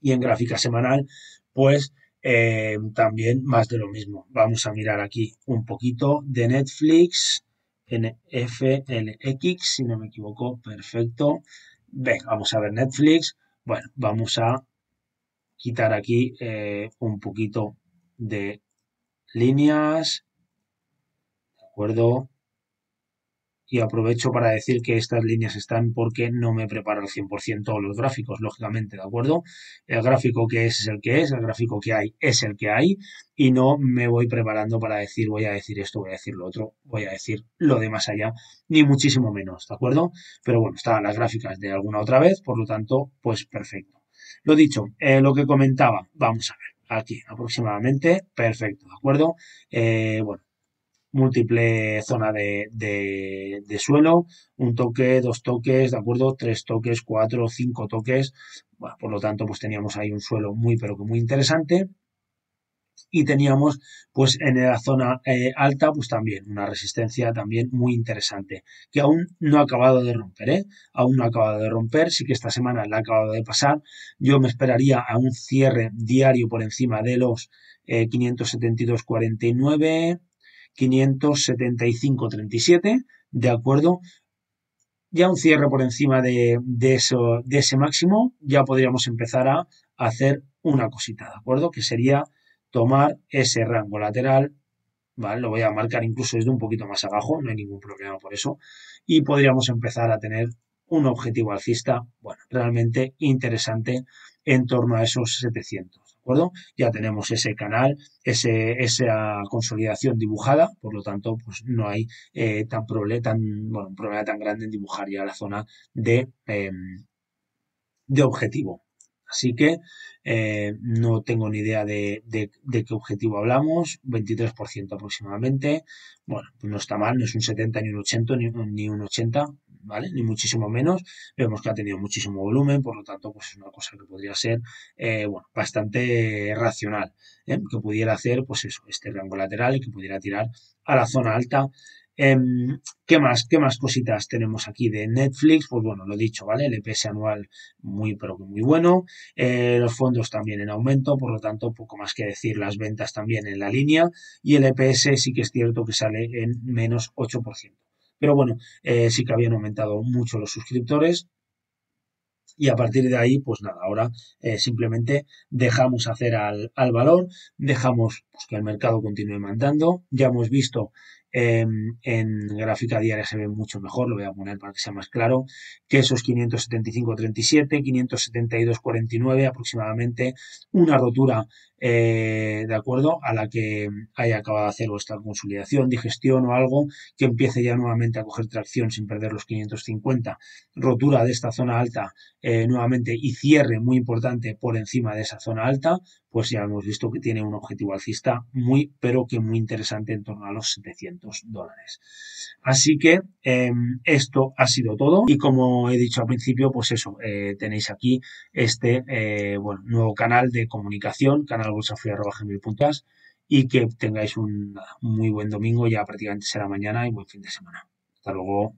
Y en gráfica semanal, pues eh, también más de lo mismo. Vamos a mirar aquí un poquito de Netflix, NFLX, si no me equivoco, perfecto. Venga, vamos a ver Netflix. Bueno, vamos a quitar aquí eh, un poquito de líneas acuerdo? Y aprovecho para decir que estas líneas están porque no me preparo al 100% los gráficos, lógicamente, ¿de acuerdo? El gráfico que es es el que es, el gráfico que hay es el que hay, y no me voy preparando para decir voy a decir esto, voy a decir lo otro, voy a decir lo de más allá, ni muchísimo menos, ¿de acuerdo? Pero bueno, están las gráficas de alguna otra vez, por lo tanto, pues perfecto. Lo dicho, eh, lo que comentaba, vamos a ver, aquí aproximadamente, perfecto, ¿de acuerdo? Eh, bueno, múltiple zona de, suelo, un toque, dos toques, ¿de acuerdo? Tres toques, cuatro, cinco toques. por lo tanto, pues teníamos ahí un suelo muy, pero que muy interesante. Y teníamos, pues en la zona eh, alta, pues también una resistencia también muy interesante, que aún no ha acabado de romper, ¿eh? Aún no ha acabado de romper, sí que esta semana la ha acabado de pasar. Yo me esperaría a un cierre diario por encima de los 572.49 eh, 575.37, ¿de acuerdo? Ya un cierre por encima de, de, eso, de ese máximo, ya podríamos empezar a hacer una cosita, ¿de acuerdo? Que sería tomar ese rango lateral, ¿vale? Lo voy a marcar incluso desde un poquito más abajo, no hay ningún problema por eso, y podríamos empezar a tener un objetivo alcista, bueno, realmente interesante en torno a esos 700. Ya tenemos ese canal, esa consolidación dibujada, por lo tanto, pues no hay eh, tan, problema, tan un problema tan grande en dibujar ya la zona de, em, de objetivo. Así que eh, no tengo ni idea de, qué objetivo hablamos, 23% aproximadamente. Bueno, pues no está mal, no es un 70 ni un 80 ni, ni un 80, ni muchísimo menos. Vemos que ha tenido muchísimo volumen, por lo tanto, pues es una cosa que podría ser, eh, bastante racional, ¿eh? que pudiera hacer, pues este rango lateral y que pudiera tirar a la zona alta. Em, ¿Qué más? ¿Qué más cositas tenemos aquí de Netflix? Pues bueno, lo he dicho, ¿vale? El EPS anual muy, pero muy bueno. Eh, los fondos también en aumento, por lo tanto, poco más que decir. Las ventas también en la línea. Y el EPS sí que es cierto que sale en menos 8%. Pero bueno, eh, sí que habían aumentado mucho los suscriptores. Y a partir de ahí, pues nada, ahora eh, simplemente dejamos hacer al, al valor, dejamos pues, que el mercado continúe mandando. Ya hemos visto Em, en gráfica diaria se ve mucho mejor, lo voy a poner para que sea más claro, que esos 575.37, 572.49 aproximadamente, una rotura, eh, ¿de acuerdo? A la que haya acabado de hacer vuestra consolidación, digestión o algo que empiece ya nuevamente a coger tracción sin perder los 550, rotura de esta zona alta eh, nuevamente y cierre muy importante por encima de esa zona alta, pues ya hemos visto que tiene un objetivo alcista muy, pero que muy interesante en torno a los 700 dólares. Así que em, esto ha sido todo y como he dicho al principio, pues eso, eh, tenéis aquí este eh, bueno, nuevo canal de comunicación, canal puntas y que tengáis un muy buen domingo, ya prácticamente será mañana y buen fin de semana. Hasta luego.